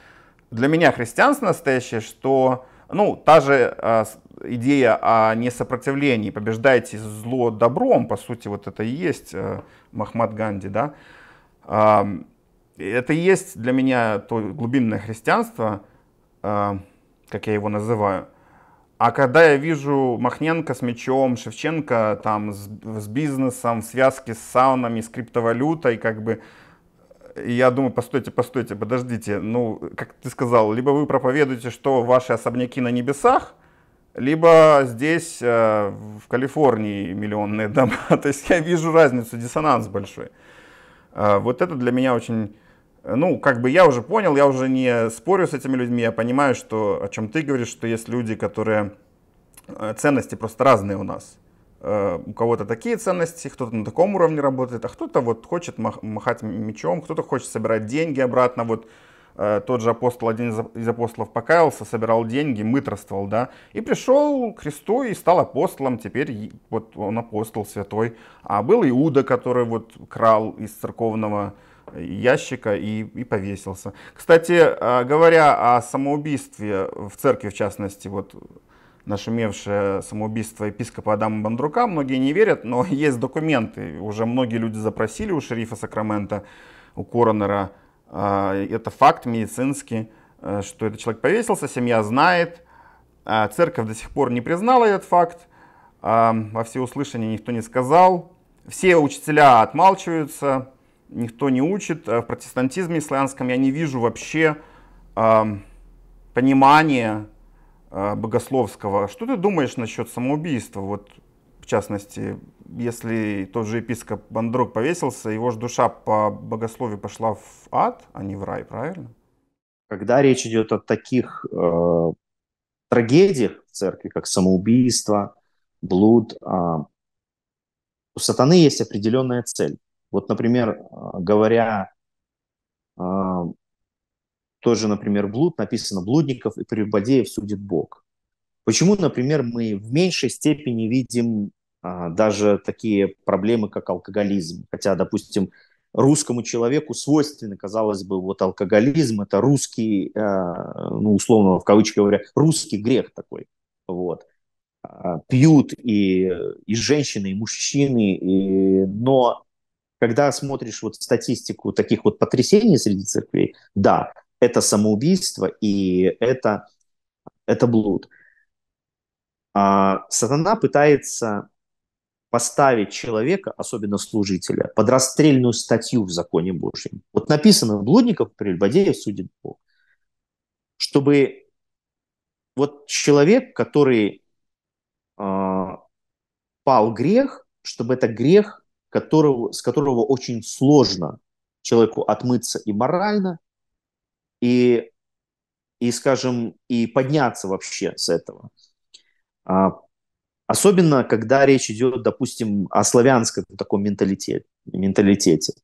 для меня христианство настоящее, что ну, та же а, идея о несопротивлении, побеждайте зло добром, по сути, вот это и есть э, Махмад Ганди, да, это и есть для меня то глубинное христианство, Э, как я его называю. А когда я вижу Махненко с мячом, Шевченко там с, с бизнесом, в связке с саунами, с криптовалютой, как бы, я думаю, постойте, постойте, подождите, ну, как ты сказал, либо вы проповедуете, что ваши особняки на небесах, либо здесь, э, в Калифорнии, миллионные дома. То есть я вижу разницу, диссонанс большой. Э, вот это для меня очень ну, как бы я уже понял, я уже не спорю с этими людьми, я понимаю, что, о чем ты говоришь, что есть люди, которые, э, ценности просто разные у нас. Э, у кого-то такие ценности, кто-то на таком уровне работает, а кто-то вот хочет махать мечом, кто-то хочет собирать деньги обратно, вот э, тот же апостол, один из апостолов покаялся, собирал деньги, мытарствовал, да, и пришел к Христу и стал апостолом, теперь вот он апостол святой. А был Иуда, который вот крал из церковного ящика и, и повесился. Кстати, а, говоря о самоубийстве в церкви, в частности, вот нашумевшее самоубийство епископа Адама Бандрука, многие не верят, но есть документы. Уже многие люди запросили у шерифа Сакрамента, у коронера. А, это факт медицинский, э, что этот человек повесился, семья знает. А, церковь до сих пор не признала этот факт. Во всеуслышание никто не сказал. Все учителя отмалчиваются никто не учит. Э, в протестантизме исландском я не вижу вообще э, понимания э, богословского. Что ты думаешь насчет самоубийства? Вот, в частности, если тот же епископ Бандрук повесился, его же душа по богословию пошла в ад, а не в рай, правильно? Когда речь идет о таких э, трагедиях в церкви, как самоубийство, блуд, э, у сатаны есть определенная цель. Вот, например, э, говоря э, тоже, например, блуд, написано «блудников и прелюбодеев судит Бог». Почему, например, мы в меньшей степени видим а, даже такие проблемы, как алкоголизм? Хотя, допустим, русскому человеку свойственно, казалось бы, вот алкоголизм – это русский, а, ну, условно, в кавычках говоря, русский грех такой. Вот. А, пьют и, и женщины, и мужчины, и... но когда смотришь вот статистику таких вот потрясений среди церквей, да, это самоубийство и это, это блуд. А, сатана пытается поставить человека, особенно служителя, под расстрельную статью в законе Божьем. Вот написано «блудников прелюбодеев судит Бог». Чтобы вот человек, который э, пал грех, чтобы этот грех которого, с которого очень сложно человеку отмыться и морально, и, и скажем, и подняться вообще с этого. А, особенно, когда речь идет, допустим, о славянском таком менталитете. менталитете.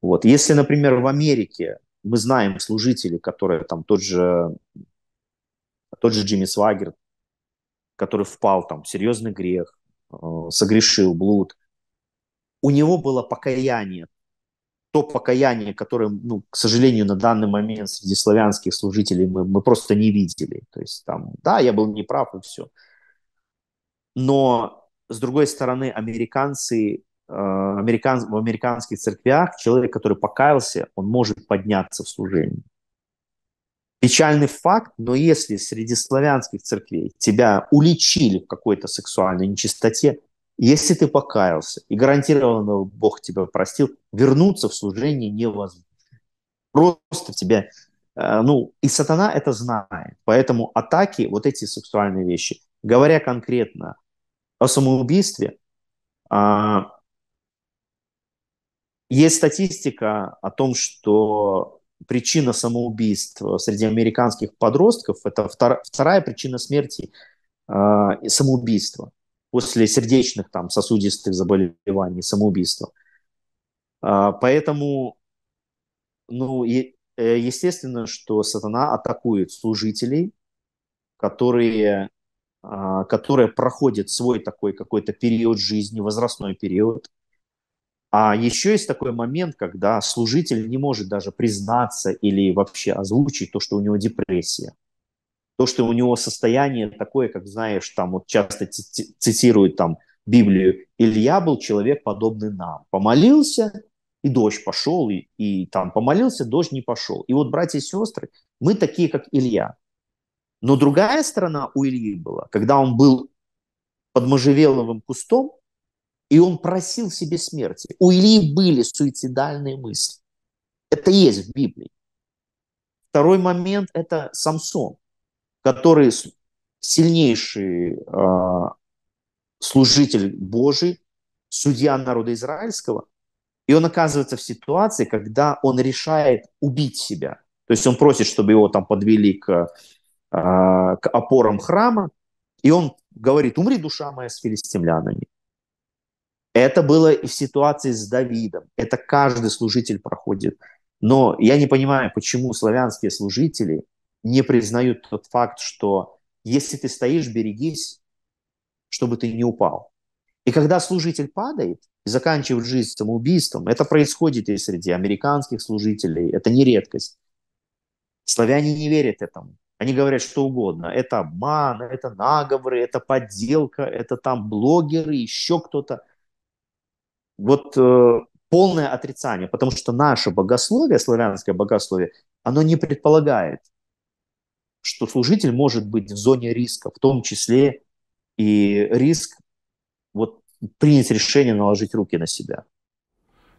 Вот. Если, например, в Америке мы знаем служителей, которые там тот же, тот же Джимми Свагер, который впал там в серьезный грех, э, согрешил блуд, у него было покаяние. То покаяние, которое, ну, к сожалению, на данный момент среди славянских служителей мы, мы просто не видели. То есть там, да, я был неправ и все. Но, с другой стороны, американцы, э, американ, в американских церквях человек, который покаялся, он может подняться в служении. Печальный факт, но если среди славянских церквей тебя уличили в какой-то сексуальной нечистоте, если ты покаялся, и гарантированно Бог тебя простил, вернуться в служение невозможно. Просто тебя... Э, ну, и сатана это знает. Поэтому атаки, вот эти сексуальные вещи, говоря конкретно о самоубийстве, а, есть статистика о том, что причина самоубийства среди американских подростков – это вторая причина смерти а, самоубийства после сердечных там сосудистых заболеваний, самоубийства. А, поэтому, ну, и, э, естественно, что сатана атакует служителей, которые, а, которые проходят свой такой какой-то период жизни, возрастной период. А еще есть такой момент, когда служитель не может даже признаться или вообще озвучить то, что у него депрессия то, что у него состояние такое, как знаешь, там вот часто цитируют там Библию, Илья был человек подобный нам. Помолился, и дождь пошел, и, и там помолился, дождь не пошел. И вот, братья и сестры, мы такие, как Илья. Но другая сторона у Ильи была, когда он был под можжевеловым кустом, и он просил себе смерти. У Ильи были суицидальные мысли. Это есть в Библии. Второй момент – это Самсон который сильнейший э, служитель Божий, судья народа израильского, и он оказывается в ситуации, когда он решает убить себя. То есть он просит, чтобы его там подвели к, э, к опорам храма, и он говорит, умри, душа моя, с филистимлянами. Это было и в ситуации с Давидом. Это каждый служитель проходит. Но я не понимаю, почему славянские служители не признают тот факт, что если ты стоишь, берегись, чтобы ты не упал. И когда служитель падает и заканчивает жизнь самоубийством, это происходит и среди американских служителей, это не редкость. Славяне не верят этому. Они говорят что угодно. Это обман, это наговоры, это подделка, это там блогеры, еще кто-то. Вот э, полное отрицание, потому что наше богословие, славянское богословие, оно не предполагает что служитель может быть в зоне риска, в том числе и риск вот принять решение наложить руки на себя.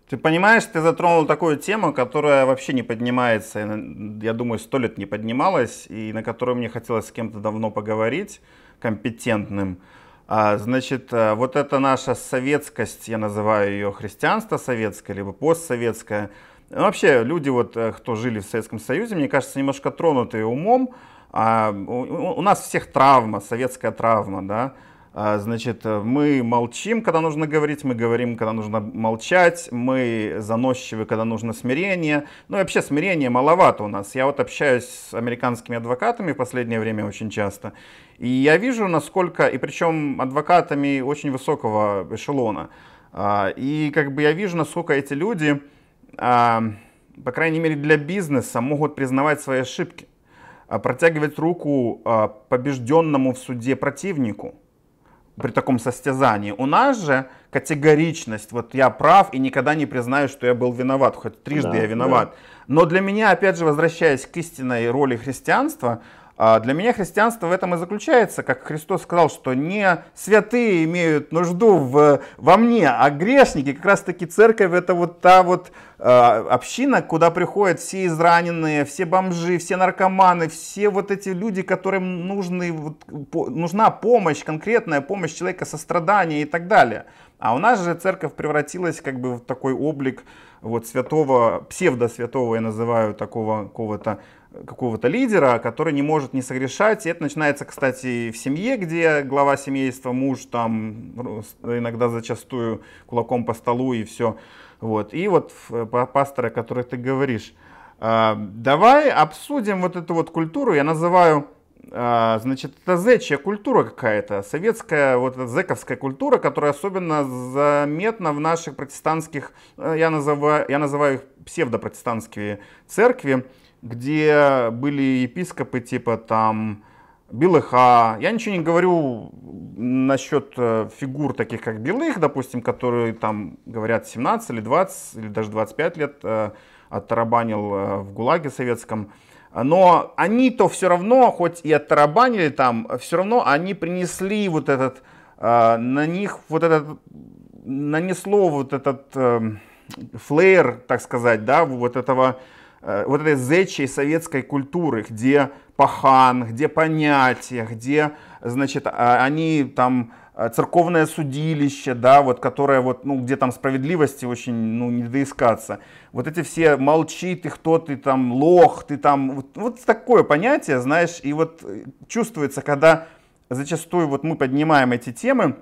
Ты понимаешь, ты затронул такую тему, которая вообще не поднимается, я думаю, сто лет не поднималась, и на которую мне хотелось с кем-то давно поговорить, компетентным. А, значит, э, вот эта наша советскость, я называю ее христианство советское, либо постсоветское. Вообще, люди, вот, э, кто жили в Советском Союзе, мне кажется, немножко тронутые умом, а у, у нас всех травма, советская травма, да. А, значит, мы молчим, когда нужно говорить, мы говорим, когда нужно молчать, мы заносчивы, когда нужно смирение. Ну и вообще смирение маловато у нас. Я вот общаюсь с американскими адвокатами в последнее время очень часто, и я вижу, насколько, и причем адвокатами очень высокого эшелона, а, и как бы я вижу, насколько эти люди, а, по крайней мере для бизнеса, могут признавать свои ошибки. А, протягивать руку а, побежденному в суде противнику при таком состязании. У нас же категоричность, вот я прав и никогда не признаю, что я был виноват, хоть трижды да, я виноват. Да. Но для меня, опять же, возвращаясь к истинной роли христианства, а для меня христианство в этом и заключается, как Христос сказал, что не святые имеют нужду в, во мне, а грешники. Как раз таки церковь это вот та вот а, община, куда приходят все израненные, все бомжи, все наркоманы, все вот эти люди, которым нужны, вот, по, нужна помощь, конкретная помощь человека, сострадание и так далее. А у нас же церковь превратилась как бы в такой облик вот святого, псевдосвятого, я называю такого какого-то какого-то лидера, который не может не согрешать. И это начинается, кстати, в семье, где глава семейства, муж там иногда зачастую кулаком по столу и все. Вот. И вот пастора, о которой ты говоришь. А, давай обсудим вот эту вот культуру. Я называю а, значит, это зечья культура какая-то, советская, вот эта зэковская культура, которая особенно заметна в наших протестантских, э, я называю, я называю их псевдопротестантские церкви, где были епископы типа там Белыха. Я ничего не говорю насчет э, фигур таких, как Белых, допустим, которые там говорят 17 или 20 или даже 25 лет э, оттарабанил э, в ГУЛАГе советском. Но они-то все равно, хоть и оттарабанили там, все равно они принесли вот этот, э, на них вот этот, нанесло вот этот эм, флеер, так сказать, да, вот этого Э, вот этой зечей советской культуры, где пахан, где понятия, где, значит, а, они там э, церковное судилище, да, вот, которое вот, ну, где там справедливости очень, ну, не доискаться. Вот эти все молчи, ты кто, ты там лох, ты там, вот, вот такое понятие, знаешь, и вот э, чувствуется, когда зачастую вот мы поднимаем эти темы,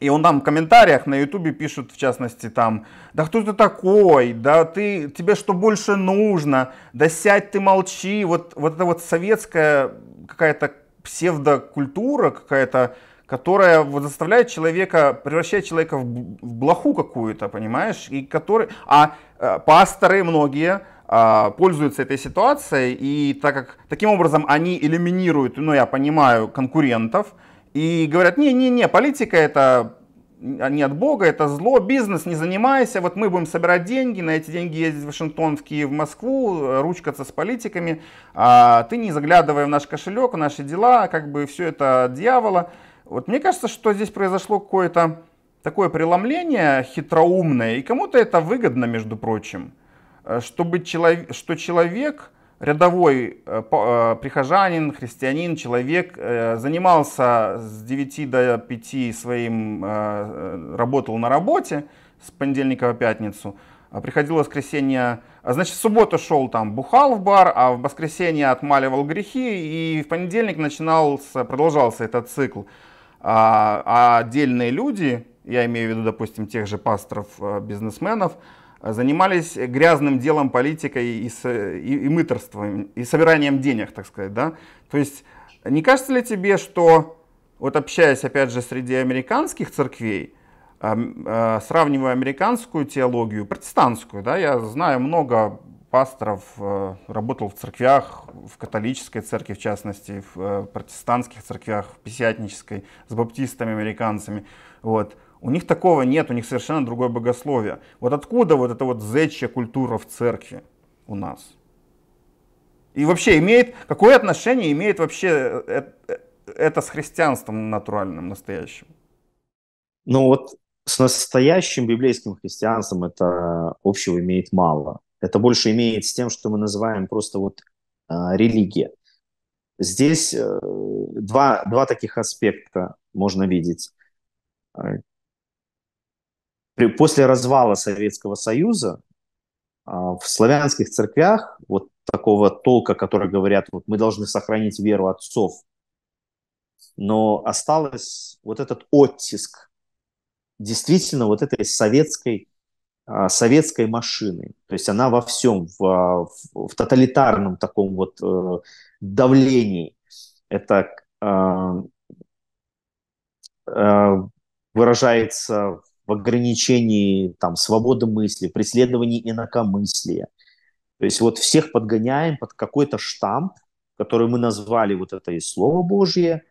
и он там в комментариях на ютубе пишут, в частности, там, да кто ты такой, да ты, тебе что больше нужно, да сядь ты молчи. Вот, вот это вот советская какая-то псевдокультура какая-то, которая вот заставляет человека, превращает человека в, в блоху какую-то, понимаешь? И который, а э, пасторы многие а, пользуются этой ситуацией, и так как таким образом они элиминируют, ну я понимаю, конкурентов, и говорят, не-не-не, политика это не от Бога, это зло, бизнес, не занимайся, вот мы будем собирать деньги, на эти деньги ездить в Вашингтон, в Киев, в Москву, ручкаться с политиками, а ты не заглядывая в наш кошелек, в наши дела, как бы все это дьявола. Вот мне кажется, что здесь произошло какое-то такое преломление хитроумное, и кому-то это выгодно, между прочим, э, чтобы человек, что человек – рядовой э, э, прихожанин, христианин, человек, э, занимался с 9 до 5 своим, работал на работе с понедельника по пятницу, а приходил в воскресенье, а значит, в субботу шел там, бухал в бар, а в воскресенье отмаливал грехи, и в понедельник начинался, продолжался этот цикл. А, а отдельные люди, я имею в виду, допустим, тех же пасторов, бизнесменов, Э, занимались грязным делом политикой и, с, и, и мыторством, и собиранием денег, так сказать, да? То есть не кажется ли тебе, что, вот общаясь опять же среди американских церквей, э, сравнивая американскую теологию, протестантскую, да, я знаю много пасторов, э, работал в церквях, в католической церкви в частности, в протестантских церквях, в пятидесятнической, с баптистами, американцами, вот, у них такого нет, у них совершенно другое богословие. Вот откуда вот эта вот зечья культура в церкви у нас? И вообще имеет, какое отношение имеет вообще э, э, это с христианством натуральным, настоящим? Ну вот с настоящим библейским христианством это общего имеет мало. Это больше имеет с тем, что мы называем просто вот э, религия. Здесь э, два, два таких аспекта можно видеть э, при, после развала Советского Союза а, в славянских церквях вот такого толка, который говорят, вот мы должны сохранить веру отцов, но осталось вот этот оттиск действительно вот этой советской а, советской машины. То есть она во всем, в, а, в, в тоталитарном таком вот э, давлении. Это э, э, выражается в ограничении там, свободы мысли, преследовании инакомыслия. То есть вот всех подгоняем под какой-то штамп, который мы назвали вот это и Слово Божье.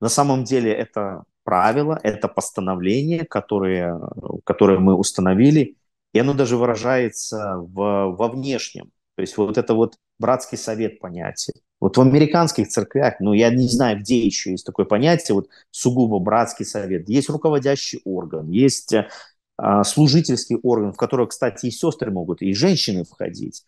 На самом деле это правило, это постановление, которое, которое мы установили, и оно даже выражается в, во внешнем. То есть вот это вот братский совет понятие. Вот в американских церквях, ну, я не знаю, где еще есть такое понятие, вот сугубо братский совет. Есть руководящий орган, есть а, служительский орган, в который, кстати, и сестры могут, и женщины входить.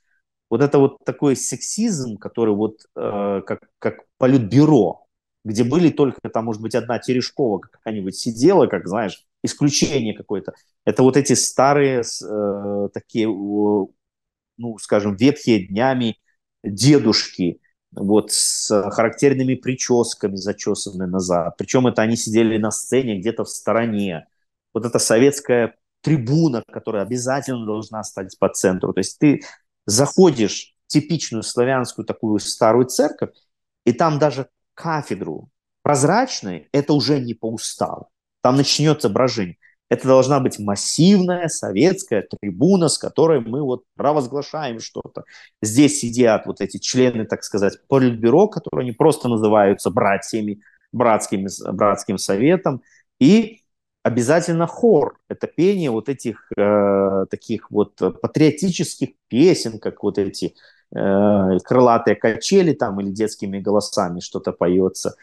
Вот это вот такой сексизм, который вот э, как, как политбюро, где были только там, может быть, одна Терешкова какая-нибудь сидела, как, знаешь, исключение какое-то. Это вот эти старые э, такие ну, скажем, ветхие днями дедушки, вот с характерными прическами, зачесанные назад. Причем это они сидели на сцене где-то в стороне. Вот эта советская трибуна, которая обязательно должна стать по центру. То есть ты заходишь в типичную славянскую такую старую церковь, и там даже кафедру прозрачной, это уже не по уставу. Там начнется брожение. Это должна быть массивная советская трибуна, с которой мы вот провозглашаем что-то. Здесь сидят вот эти члены, так сказать, политбюро, которые не просто называются братьями, братским, братским советом, и обязательно хор. Это пение вот этих э, таких вот патриотических песен, как вот эти э, крылатые качели там или детскими голосами что-то поется.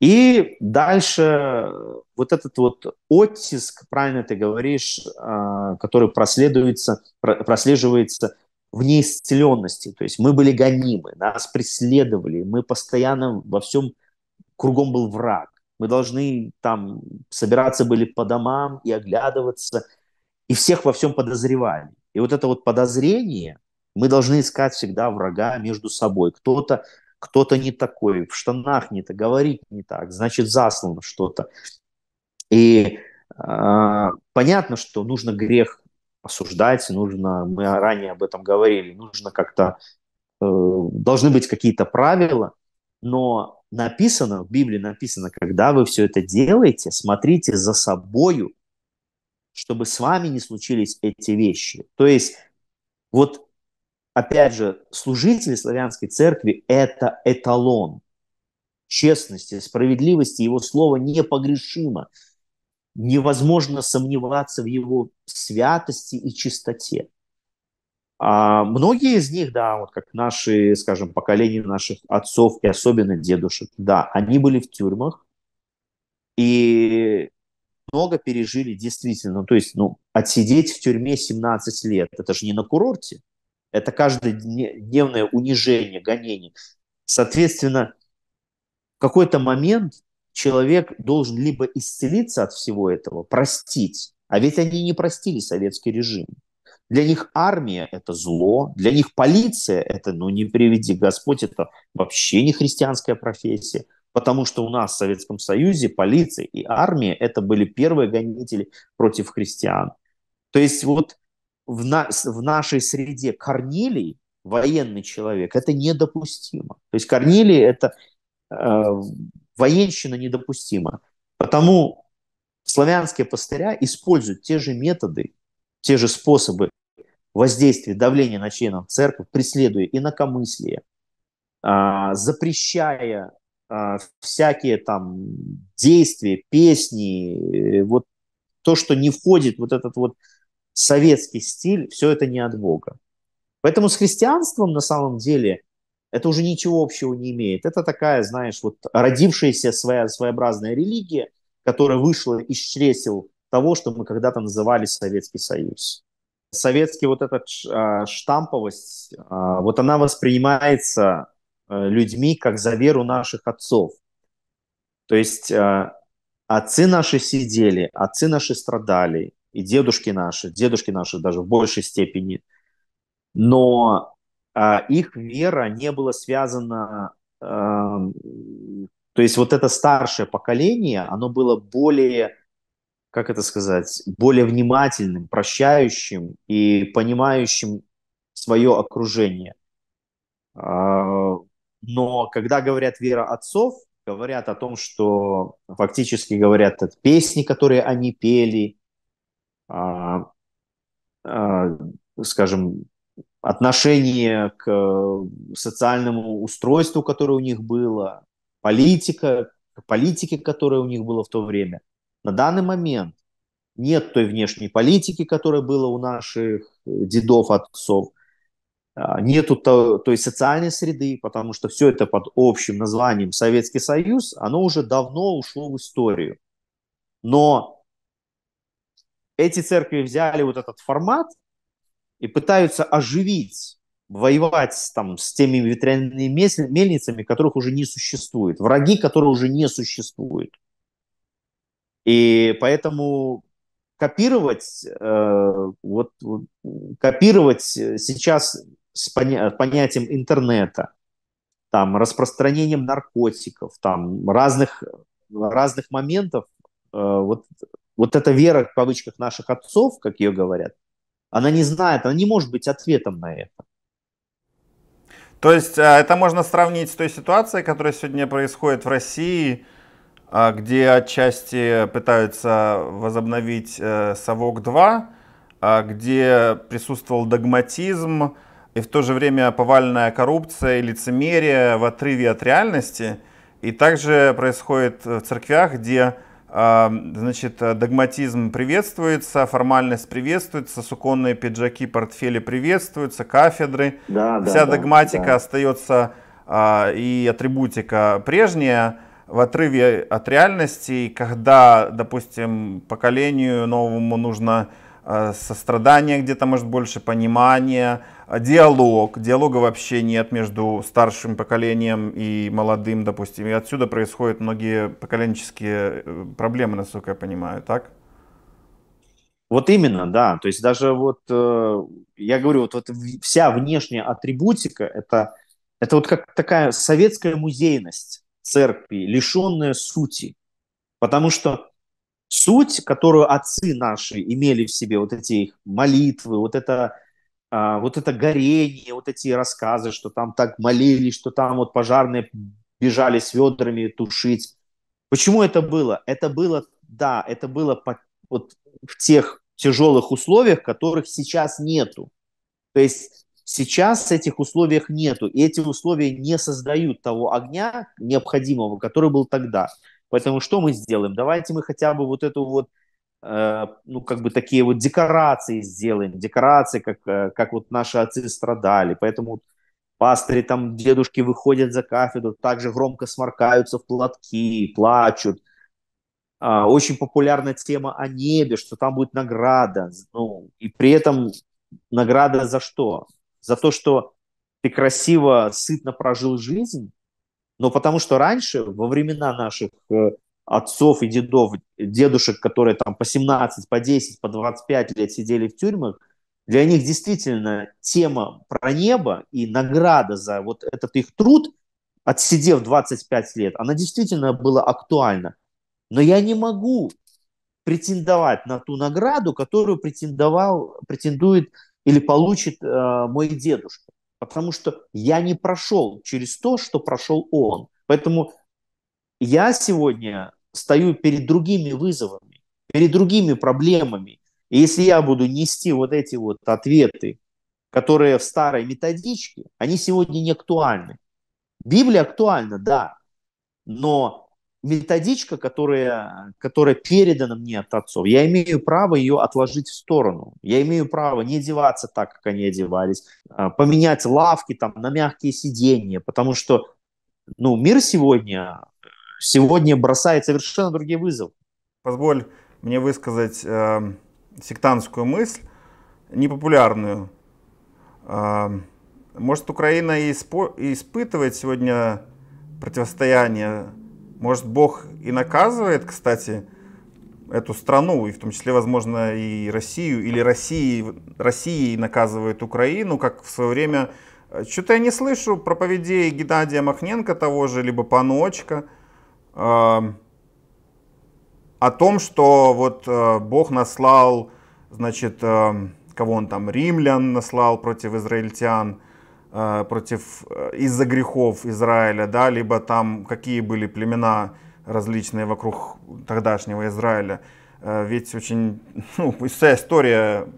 И дальше э, вот этот вот оттиск, правильно ты говоришь, э, который проследуется, прослеживается в неисцеленности. То есть мы были гонимы, нас преследовали, мы постоянно во всем, кругом был враг. Мы должны там собираться были по домам и оглядываться, и всех во всем подозревали. И вот это вот подозрение, мы должны искать всегда врага между собой. Кто-то кто-то не такой, в штанах не так, говорит не так, значит, заслано что-то. И э, понятно, что нужно грех осуждать, нужно, мы ранее об этом говорили, нужно как-то, э, должны быть какие-то правила, но написано, в Библии написано, когда вы все это делаете, смотрите за собою, чтобы с вами не случились эти вещи. То есть вот опять же, служители славянской церкви – это эталон честности, справедливости. Его слово непогрешимо. Невозможно сомневаться в его святости и чистоте. А многие из них, да, вот как наши, скажем, поколение наших отцов и особенно дедушек, да, они были в тюрьмах и много пережили действительно. То есть, ну, отсидеть в тюрьме 17 лет, это же не на курорте. Это каждое дневное унижение, гонение. Соответственно, в какой-то момент человек должен либо исцелиться от всего этого, простить, а ведь они не простили советский режим. Для них армия – это зло, для них полиция – это, ну, не приведи Господь, это вообще не христианская профессия, потому что у нас в Советском Союзе полиция и армия – это были первые гонители против христиан. То есть вот в, на, в нашей среде Корнилий, военный человек, это недопустимо. То есть Корнилий – это э, военщина недопустима. Потому славянские пастыря используют те же методы, те же способы воздействия, давления на членов церкви, преследуя инакомыслие, э, запрещая а, всякие там действия, песни, э, вот то, что не входит, вот этот вот советский стиль, все это не от Бога. Поэтому с христианством на самом деле это уже ничего общего не имеет. Это такая, знаешь, вот родившаяся своя, своеобразная религия, которая вышла из чресел того, что мы когда-то называли Советский Союз. Советский вот этот а, штамповость, а, вот она воспринимается э, людьми как за веру наших отцов. То есть а, отцы наши сидели, отцы наши страдали, и дедушки наши, дедушки наши даже в большей степени. Но э, их вера не была связана, э, то есть вот это старшее поколение, оно было более, как это сказать, более внимательным, прощающим и понимающим свое окружение. Э, но когда говорят вера отцов, говорят о том, что фактически говорят от песни, которые они пели, а, а, скажем, отношение к э, социальному устройству, которое у них было, политика, к политике, которая у них была в то время. На данный момент нет той внешней политики, которая была у наших дедов, отцов, а, нету той социальной среды, потому что все это под общим названием Советский Союз, оно уже давно ушло в историю. Но эти церкви взяли вот этот формат и пытаются оживить, воевать там, с теми ветряными мельницами, которых уже не существует, враги, которые уже не существуют. И поэтому копировать, э, вот, копировать сейчас с поня- понятием интернета, там, распространением наркотиков, там, разных, разных моментов, э, вот вот эта вера в кавычках наших отцов, как ее говорят, она не знает, она не может быть ответом на это. То есть а, это можно сравнить с той ситуацией, которая сегодня происходит в России, а, где отчасти пытаются возобновить э, «Совок-2», а, где присутствовал догматизм и в то же время повальная коррупция и лицемерие в отрыве от реальности. И также происходит в церквях, где Значит, э, догматизм приветствуется, формальность приветствуется, суконные пиджаки, портфели приветствуются, кафедры. Да, Вся да, догматика да. остается а, и атрибутика прежняя в отрыве от реальности, когда, допустим, поколению новому нужно Э, сострадание где-то, может, больше понимания, э, диалог, диалога вообще нет между старшим поколением и молодым, допустим. И отсюда происходят многие поколенческие э, проблемы, насколько я понимаю, так? Вот именно, да. То есть даже вот, я говорю, вот, вот вся внешняя атрибутика, это, это вот как такая советская музейность церкви, лишенная сути. Потому что суть, которую отцы наши имели в себе, вот эти их молитвы, вот это, а, вот это горение, вот эти рассказы, что там так молились, что там вот пожарные бежали с ведрами тушить. Почему это было? Это было, да, это было по, вот в тех тяжелых условиях, которых сейчас нету. То есть сейчас этих условиях нету, и эти условия не создают того огня необходимого, который был тогда. Поэтому что мы сделаем? Давайте мы хотя бы вот эту вот э, ну, как бы такие вот декорации сделаем, декорации, как, э, как вот наши отцы страдали. Поэтому пастыри, там дедушки выходят за кафедру, также громко сморкаются в платки, плачут. А, очень популярна тема о небе, что там будет награда. Ну, и при этом награда за что? За то, что ты красиво, сытно прожил жизнь, но потому что раньше, во времена наших э, отцов и дедов, дедушек, которые там по 17, по 10, по 25 лет сидели в тюрьмах, для них действительно тема про небо и награда за вот этот их труд, отсидев 25 лет, она действительно была актуальна. Но я не могу претендовать на ту награду, которую претендовал, претендует или получит э, мой дедушка потому что я не прошел через то, что прошел он. Поэтому я сегодня стою перед другими вызовами, перед другими проблемами. И если я буду нести вот эти вот ответы, которые в старой методичке, они сегодня не актуальны. Библия актуальна, да, но методичка, которая, которая передана мне от отцов. Я имею право ее отложить в сторону. Я имею право не одеваться так, как они одевались, а, поменять лавки там на мягкие сиденья, потому что ну, мир сегодня, сегодня бросает совершенно другие вызовы. Позволь мне высказать э, сектантскую мысль, непопулярную. Э, может, Украина и испо- и испытывает сегодня противостояние может, Бог и наказывает, кстати, эту страну, и в том числе, возможно, и Россию, или России, России наказывает Украину, как в свое время... Э, Что-то я не слышу проповедей Геннадия Махненко того же, либо Паночка, э, эм, о том, что вот э, Бог наслал, значит, э, кого он там, римлян наслал против израильтян, Э, против э, из-за грехов Израиля, да, либо там какие были племена различные вокруг тогдашнего Израиля. Э, ведь очень, ну, вся история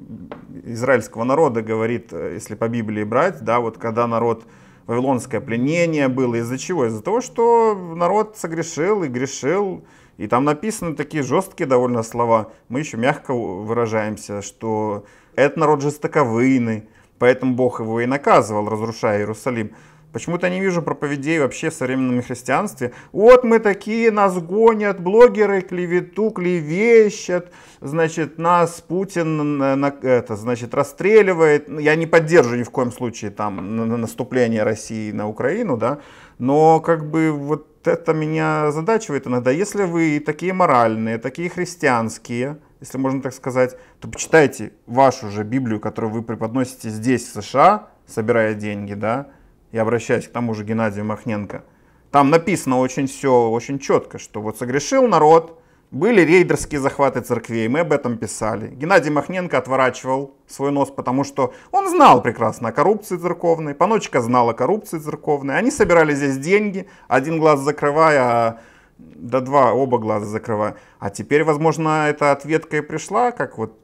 израильского народа говорит, если по Библии брать, да, вот когда народ Вавилонское пленение было, из-за чего? Из-за того, что народ согрешил и грешил, и там написаны такие жесткие довольно слова. Мы еще мягко выражаемся, что этот народ жестоковыйный, Поэтому Бог его и наказывал, разрушая Иерусалим. Почему-то не вижу проповедей вообще в современном христианстве. Вот мы такие, нас гонят, блогеры клевету, клевещат, значит, нас Путин это, значит, расстреливает. Ну, я не поддерживаю ни в коем случае там наступление России на Украину, да, но как бы вот это меня задачивает иногда. Если вы такие моральные, такие христианские, если можно так сказать, то почитайте вашу же Библию, которую вы преподносите здесь, в США, собирая деньги, да, и обращаясь к тому же Геннадию Махненко. Там написано очень все, очень четко, что вот согрешил народ, были рейдерские захваты церквей, мы об этом писали. Геннадий Махненко отворачивал свой нос, потому что он знал прекрасно о коррупции церковной, Паночка знала о коррупции церковной. Они собирали здесь деньги, один глаз закрывая, а да два, оба глаза закрываю. А теперь, возможно, эта ответка и пришла, как вот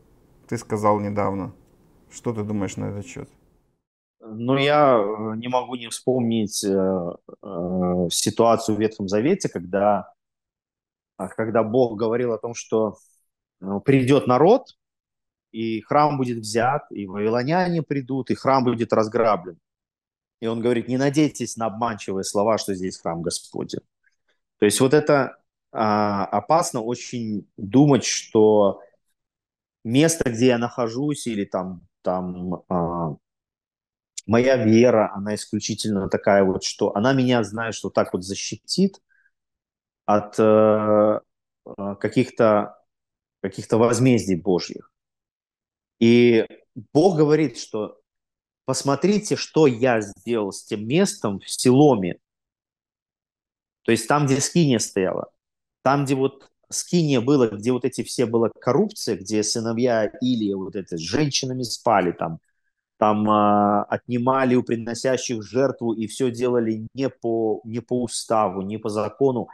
ты сказал недавно. Что ты думаешь на этот счет? Ну, я э, не могу не вспомнить э, э, ситуацию в Ветхом Завете, когда, а, когда Бог говорил о том, что э, придет народ, и храм будет взят, и вавилоняне придут, и храм будет разграблен. И он говорит, не надейтесь на обманчивые слова, что здесь храм Господень. То есть вот это а, опасно очень думать, что место, где я нахожусь, или там, там а, моя вера, она исключительно такая вот, что она меня, знает, что так вот защитит от э, а, каких-то каких-то возмездий Божьих. И Бог говорит, что посмотрите, что я сделал с тем местом в Силоме, то есть там, где скиния стояла, там, где вот скиния было, где вот эти все была коррупция, где сыновья Илия вот это с женщинами спали там, там э, отнимали у приносящих жертву и все делали не по, не по уставу, не по закону.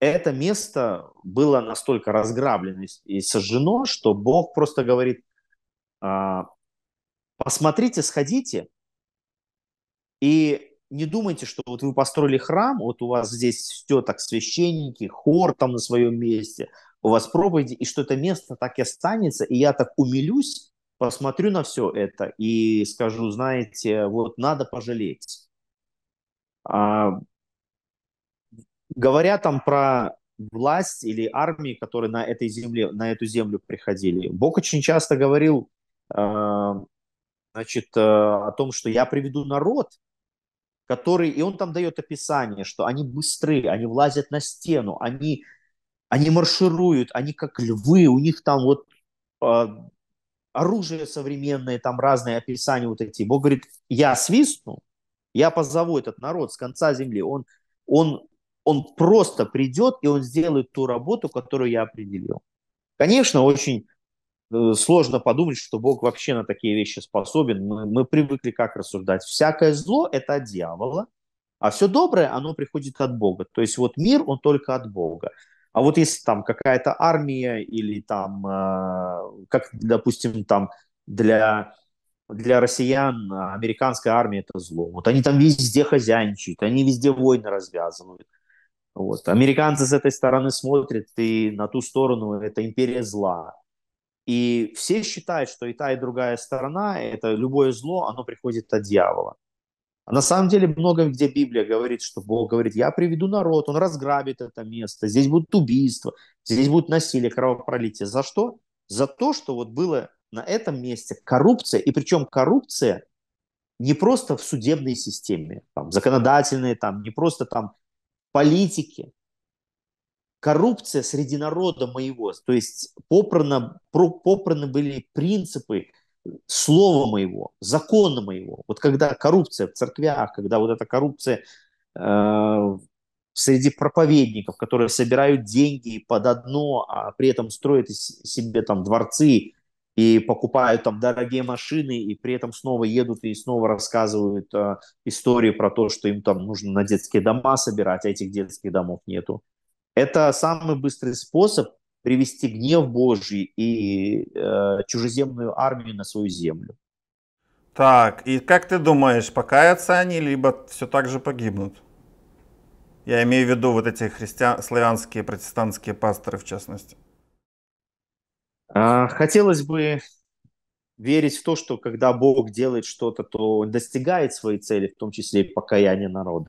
Это место было настолько разграблено и сожжено, что Бог просто говорит, э, посмотрите, сходите, и не думайте, что вот вы построили храм, вот у вас здесь все так священники, хор там на своем месте, у вас проповеди, и что это место так и останется, и я так умилюсь, посмотрю на все это и скажу, знаете, вот надо пожалеть. А, говоря там про власть или армии, которые на этой земле, на эту землю приходили, Бог очень часто говорил, а, значит, а, о том, что я приведу народ, который, и он там дает описание, что они быстрые, они влазят на стену, они, они маршируют, они как львы, у них там вот э, оружие современное, там разные описания вот эти. Бог говорит, я свистну, я позову этот народ с конца земли, он, он, он просто придет, и он сделает ту работу, которую я определил. Конечно, очень Э, сложно подумать, что Бог вообще на такие вещи способен. Мы, мы привыкли как рассуждать. Всякое зло – это от дьявола, а все доброе, оно приходит от Бога. То есть вот мир, он только от Бога. А вот если там какая-то армия или там, э, как, допустим, там для, для россиян американская армия – это зло. Вот они там везде хозяйничают, они везде войны развязывают. Вот. Американцы с этой стороны смотрят, и на ту сторону это империя зла и все считают, что и та, и другая сторона, это любое зло, оно приходит от дьявола. А на самом деле много где Библия говорит, что Бог говорит, я приведу народ, он разграбит это место, здесь будут убийства, здесь будет насилие, кровопролитие. За что? За то, что вот было на этом месте коррупция, и причем коррупция не просто в судебной системе, там, законодательной, там, не просто там политики коррупция среди народа моего, то есть попрано, попраны были принципы слова моего, закона моего. Вот когда коррупция в церквях, когда вот эта коррупция э, среди проповедников, которые собирают деньги под одно, а при этом строят себе там дворцы и покупают там дорогие машины, и при этом снова едут и снова рассказывают э, истории про то, что им там нужно на детские дома собирать, а этих детских домов нету это самый быстрый способ привести гнев Божий и э, чужеземную армию на свою землю. Так, и как ты думаешь, покаятся они, либо все так же погибнут? Я имею в виду вот эти христиан, славянские, протестантские пасторы, в частности. А, хотелось бы верить в то, что когда Бог делает что-то, то он достигает своей цели, в том числе и покаяние народа.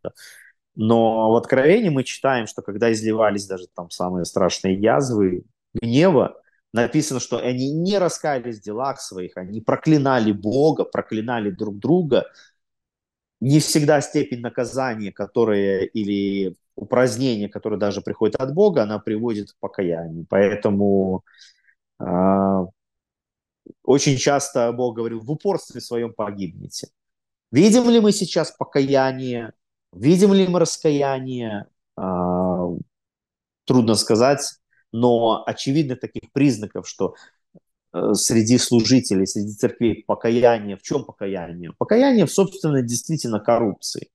Но в Откровении мы читаем, что когда изливались даже там самые страшные язвы гнева, написано, что они не раскаялись в делах своих, они проклинали Бога, проклинали друг друга. Не всегда степень наказания, которая или упразднение, которое даже приходит от Бога, она приводит к покаянию. Поэтому э, очень часто Бог говорил, в упорстве своем погибнете. Видим ли мы сейчас покаяние Видим ли мы раскаяние? А, трудно сказать, но очевидно таких признаков, что э, среди служителей, среди церквей покаяние. В чем покаяние? Покаяние в собственной действительно коррупции.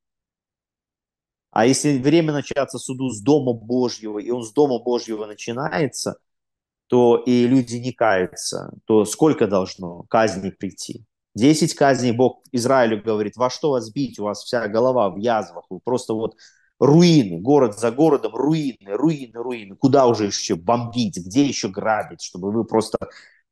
А если время начаться суду с Дома Божьего, и он с Дома Божьего начинается, то и люди не каются, то сколько должно казни прийти? Десять казней Бог Израилю говорит, во что вас бить, у вас вся голова в язвах, вы просто вот руины, город за городом, руины, руины, руины. Куда уже еще бомбить, где еще грабить, чтобы вы просто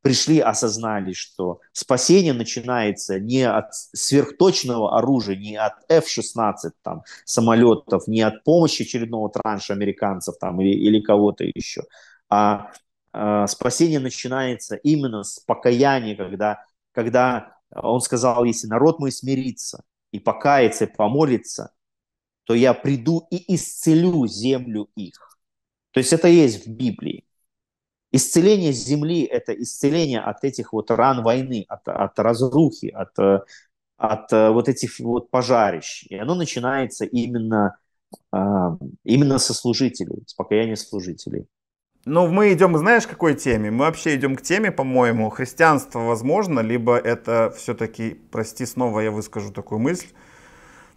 пришли, осознали, что спасение начинается не от сверхточного оружия, не от F-16 там, самолетов, не от помощи очередного транша американцев там, или, или кого-то еще, а э, спасение начинается именно с покаяния, когда, когда он сказал, если народ мой смирится и покается, и помолится, то я приду и исцелю землю их. То есть это есть в Библии. Исцеление земли – это исцеление от этих вот ран войны, от, от разрухи, от, от э, вот этих вот пожарищ. И оно начинается именно, э, именно со служителей, с покаяния служителей. Ну, мы идем, знаешь, к какой теме? Мы вообще идем к теме, по-моему, христианство возможно, либо это все-таки, прости, снова я выскажу такую мысль,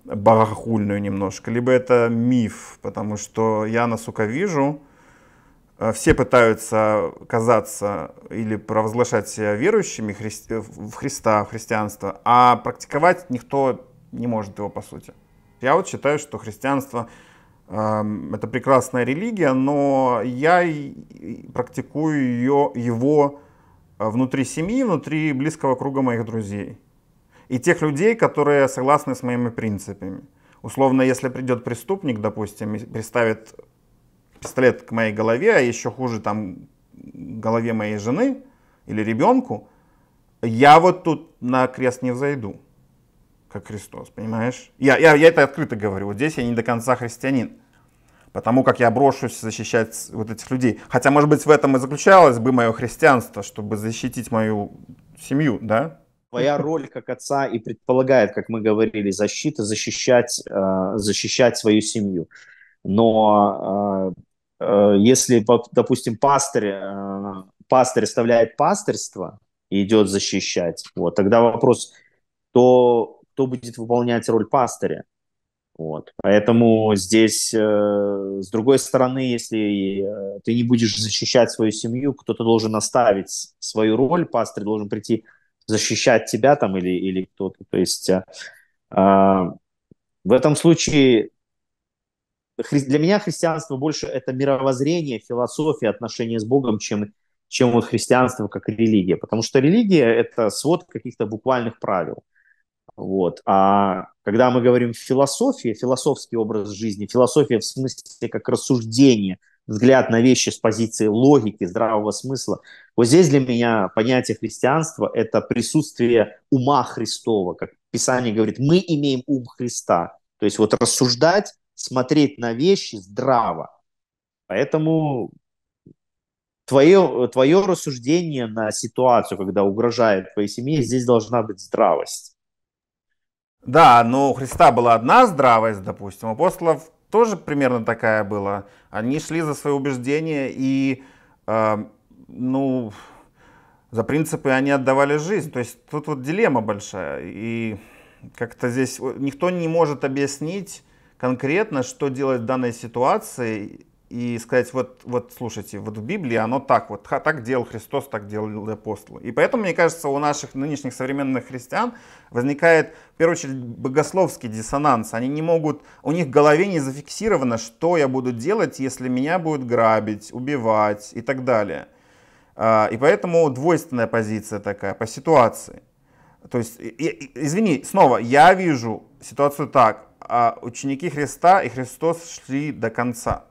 барахульную немножко, либо это миф, потому что я, насколько вижу, э, все пытаются казаться или провозглашать себя верующими э, в Христа, в христианство, а практиковать никто не может его по сути. Я вот считаю, что христианство это прекрасная религия, но я практикую ее, его э, внутри семьи, внутри близкого круга моих друзей. И тех людей, которые согласны с моими принципами. Условно, если придет преступник, допустим, и приставит пистолет к моей голове, а еще хуже там голове моей жены или ребенку, я вот тут на крест не взойду как Христос, понимаешь? Я, я, я это открыто говорю, вот здесь я не до конца христианин, потому как я брошусь защищать вот этих людей. Хотя, может быть, в этом и заключалось бы мое христианство, чтобы защитить мою семью, да? твоя роль как отца и предполагает, как мы говорили, защита, защищать, э, защищать свою семью. Но э, э, если, допустим, пастырь, э, пастырь оставляет пастырство и идет защищать, вот, тогда вопрос, то кто будет выполнять роль пастыря. Вот. Поэтому здесь, э, с другой стороны, если э, ты не будешь защищать свою семью, кто-то должен оставить свою роль, пастырь должен прийти защищать тебя там или, или кто-то. То есть э, э, в этом случае хри- для меня христианство больше это мировоззрение, философия, отношения с Богом, чем, чем вот христианство как религия. Потому что религия – это свод каких-то буквальных правил – вот. А когда мы говорим философия, философский образ жизни, философия в смысле как рассуждение, взгляд на вещи с позиции логики, здравого смысла, вот здесь для меня понятие христианства – это присутствие ума Христова, как Писание говорит, мы имеем ум Христа. То есть вот рассуждать, смотреть на вещи здраво. Поэтому твое, твое рассуждение на ситуацию, когда угрожает твоей семье, здесь должна быть здравость. Да, но у Христа была одна здравость, допустим, у апостолов тоже примерно такая была. Они шли за свои убеждения и, э, ну, за принципы они отдавали жизнь. То есть тут вот дилемма большая. И как-то здесь никто не может объяснить конкретно, что делать в данной ситуации и сказать, вот, вот слушайте, вот в Библии оно так, вот так делал Христос, так делали апостолы. И поэтому, мне кажется, у наших нынешних современных христиан возникает, в первую очередь, богословский диссонанс. Они не могут, у них в голове не зафиксировано, что я буду делать, если меня будут грабить, убивать и так далее. А, и поэтому двойственная позиция такая по ситуации. То есть, извини, снова, я вижу ситуацию так, а ученики Христа и Христос шли до конца.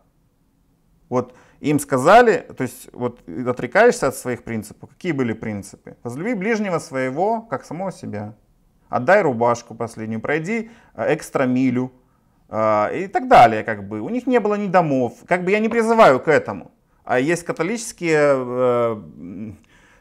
Вот им сказали, то есть вот отрекаешься от своих принципов. Какие были принципы? Возлюби ближнего своего, как самого себя. Отдай рубашку последнюю, пройди а, экстра милю а, и так далее. Как бы. У них не было ни домов. Как бы я не призываю к этому. А есть католические э,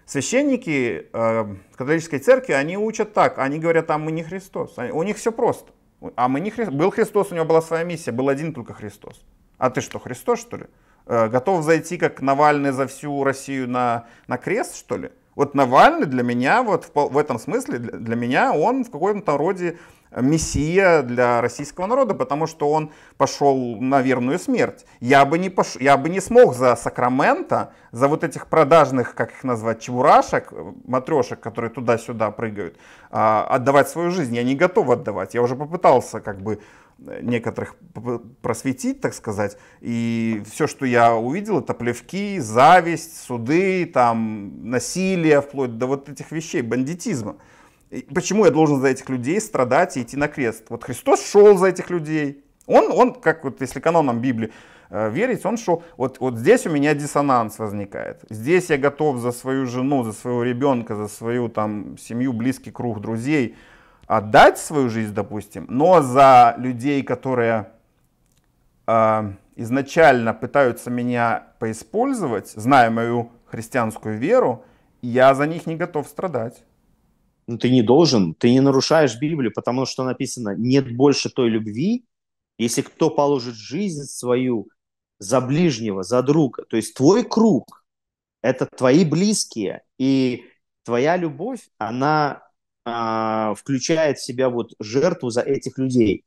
священники э, католической церкви, они учат так. Они говорят, а мы не Христос. у них все просто. А мы не Христос. Был Христос, у него была своя миссия. Был один только Христос. А ты что, Христос, что ли? Э, готов зайти как Навальный за всю Россию на, на крест, что ли? Вот Навальный для меня, вот в, в этом смысле, для, для меня он в каком-то роде мессия для российского народа, потому что он пошел на верную смерть. Я бы не, пош... я бы не смог за Сакрамента, за вот этих продажных, как их назвать, чебурашек, э, матрешек, которые туда-сюда прыгают, а, отдавать свою жизнь. Я не готов отдавать. Я уже попытался как бы некоторых просветить, так сказать. И все, что я увидел, это плевки, зависть, суды, там, насилие, вплоть до вот этих вещей, бандитизма. И почему я должен за этих людей страдать и идти на крест? Вот Христос шел за этих людей. Он, он как вот если канонам Библии э, верить, он шел. Вот, вот здесь у меня диссонанс возникает. Здесь я готов за свою жену, за своего ребенка, за свою там семью, близкий круг друзей – отдать свою жизнь, допустим, но за людей, которые э, изначально пытаются меня поиспользовать, зная мою христианскую веру, я за них не готов страдать. Ну ты не должен, ты не нарушаешь Библию, потому что написано, нет больше той любви, если кто положит жизнь свою за ближнего, за друга. То есть твой круг – это твои близкие, и твоя любовь, она а, включает в себя вот жертву за этих людей.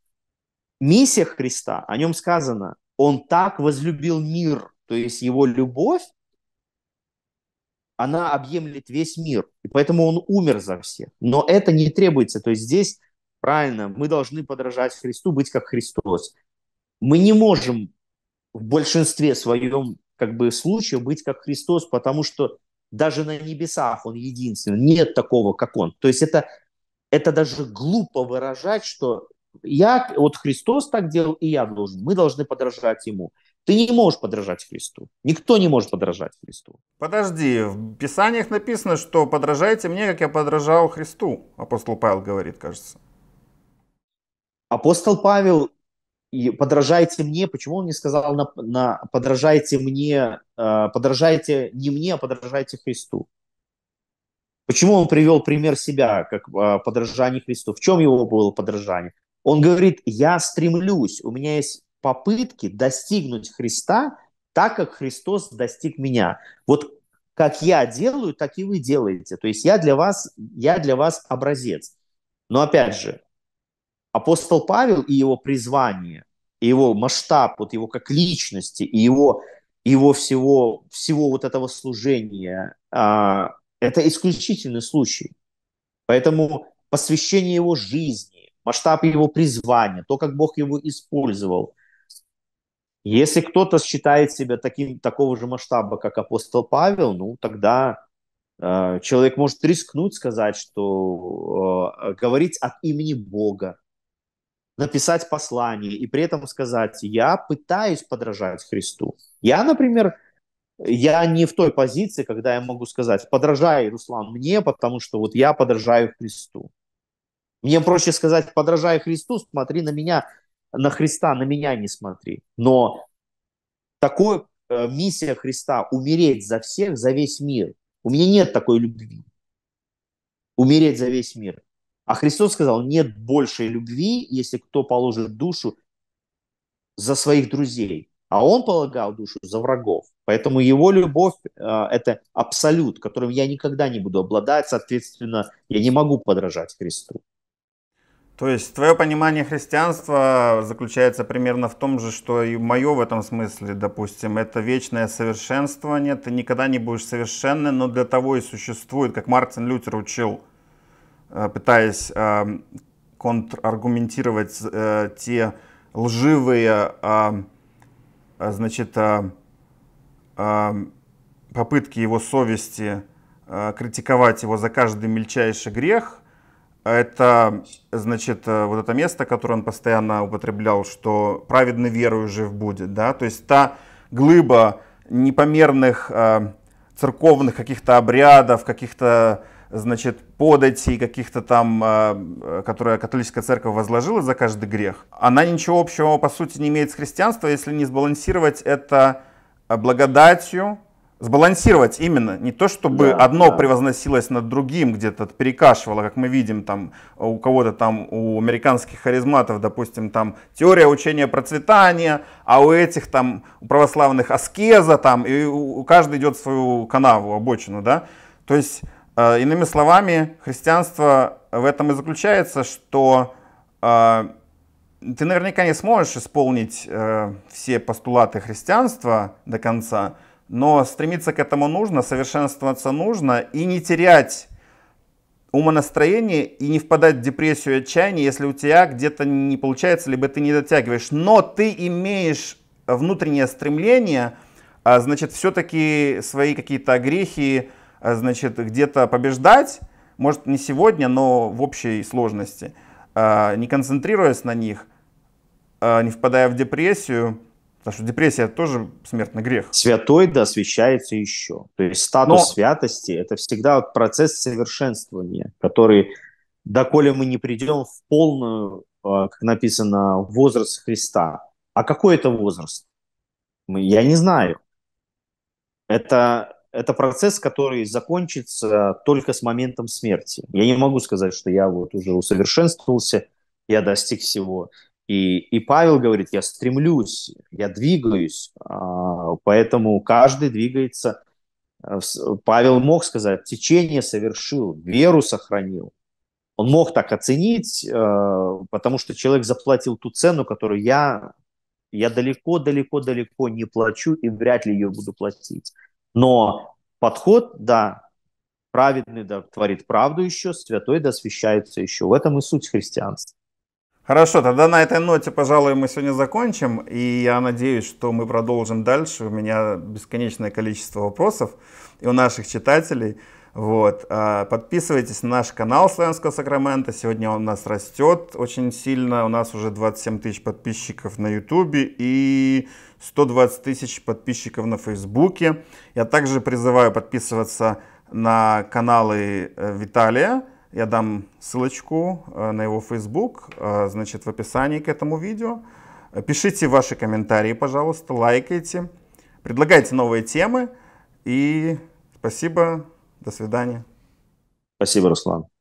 Миссия Христа, о нем сказано, он так возлюбил мир, то есть его любовь, она объемлет весь мир, и поэтому он умер за всех. Но это не требуется, то есть здесь правильно, мы должны подражать Христу, быть как Христос. Мы не можем в большинстве своем как бы случаев быть как Христос, потому что даже на небесах он единственный. Нет такого, как он. То есть это, это даже глупо выражать, что я, вот Христос так делал, и я должен. Мы должны подражать Ему. Ты не можешь подражать Христу. Никто не может подражать Христу. Подожди, в Писаниях написано, что подражайте мне, как я подражал Христу. Апостол Павел говорит, кажется. Апостол Павел и подражайте мне, почему он не сказал на, на подражайте мне, э, подражайте не мне, а подражайте Христу? Почему он привел пример себя как э, подражание Христу? В чем его было подражание? Он говорит, я стремлюсь, у меня есть попытки достигнуть Христа, так как Христос достиг меня. Вот как я делаю, так и вы делаете. То есть я для вас, я для вас образец. Но опять же, апостол Павел и его призвание, и его масштаб, вот его как личности, и его, его всего, всего вот этого служения, а, это исключительный случай. Поэтому посвящение его жизни, масштаб его призвания, то, как Бог его использовал. Если кто-то считает себя таким, такого же масштаба, как апостол Павел, ну, тогда э, человек может рискнуть сказать, что э, говорить от имени Бога, написать послание и при этом сказать, я пытаюсь подражать Христу. Я, например, я не в той позиции, когда я могу сказать, подражай, Руслан, мне, потому что вот я подражаю Христу. Мне проще сказать, подражай Христу, смотри на меня, на Христа, на меня не смотри. Но такое э, миссия Христа – умереть за всех, за весь мир. У меня нет такой любви. Умереть за весь мир. А Христос сказал, нет большей любви, если кто положит душу за своих друзей. А он полагал душу за врагов. Поэтому его любовь э, это абсолют, которым я никогда не буду обладать, соответственно, я не могу подражать Христу. То есть твое понимание христианства заключается примерно в том же, что и мое в этом смысле, допустим, это вечное совершенствование, ты никогда не будешь совершенным, но для того и существует, как Мартин Лютер учил – Э, пытаясь э, контраргументировать э, те лживые значит, попытки его совести критиковать его за каждый мельчайший грех. Это, значит, вот это место, которое он постоянно употреблял, что праведный верою жив будет, да, то есть та глыба непомерных церковных каких-то обрядов, каких-то значит, податей каких-то там, э, э, которые католическая церковь возложила за каждый грех, она ничего общего, по сути, не имеет с христианством, если не сбалансировать это э, благодатью, сбалансировать именно, не то чтобы да, одно да. превозносилось над другим, где-то перекашивало, как мы видим там у кого-то там, у американских харизматов, допустим, там теория учения процветания, а у этих там, у православных аскеза там, и у, у каждый идет в свою канаву, обочину, да, то есть Э, иными словами, христианство в этом и заключается, что э, ты наверняка не сможешь исполнить э, все постулаты христианства до конца, но стремиться к этому нужно, совершенствоваться нужно и не терять умонастроение и не впадать в депрессию и отчаяние, если у тебя где-то не получается, либо ты не дотягиваешь. Но ты имеешь внутреннее стремление, а значит, все-таки свои какие-то грехи, Э, значит, где-то побеждать, может не сегодня, но в общей сложности, э, не концентрируясь на них, э, не впадая в депрессию, потому что депрессия тоже смертный грех. Святой да освещается еще. То есть статус но... святости – это всегда процесс совершенствования, который, доколе мы не придем в полную, как написано, возраст Христа. А какой это возраст? Я не знаю. Это это процесс, который закончится только с моментом смерти. Я не могу сказать, что я вот уже усовершенствовался, я достиг всего. И, и Павел говорит, я стремлюсь, я двигаюсь, а, поэтому каждый двигается. А, Павел мог сказать, течение совершил, веру сохранил. Он мог так оценить, а, потому что человек заплатил ту цену, которую я я далеко-далеко-далеко не плачу и вряд ли ее буду платить. Но подход, да, праведный да творит правду еще, святой да освящается еще. В этом и суть христианства. Хорошо, тогда на этой ноте, пожалуй, мы сегодня закончим. И я надеюсь, что мы продолжим дальше. У меня бесконечное количество вопросов и у наших читателей. Вот. А, подписывайтесь на наш канал Славянского Сакрамента. Сегодня он у нас растет очень сильно. У нас уже 27 тысяч подписчиков на YouTube. И 120 тысяч подписчиков на Фейсбуке. Я также призываю подписываться на каналы э, Виталия. Я дам ссылочку э, на его Facebook, э, значит, в описании к этому видео. Пишите ваши комментарии, пожалуйста, лайкайте, предлагайте новые темы. И спасибо, до свидания. Спасибо, Руслан.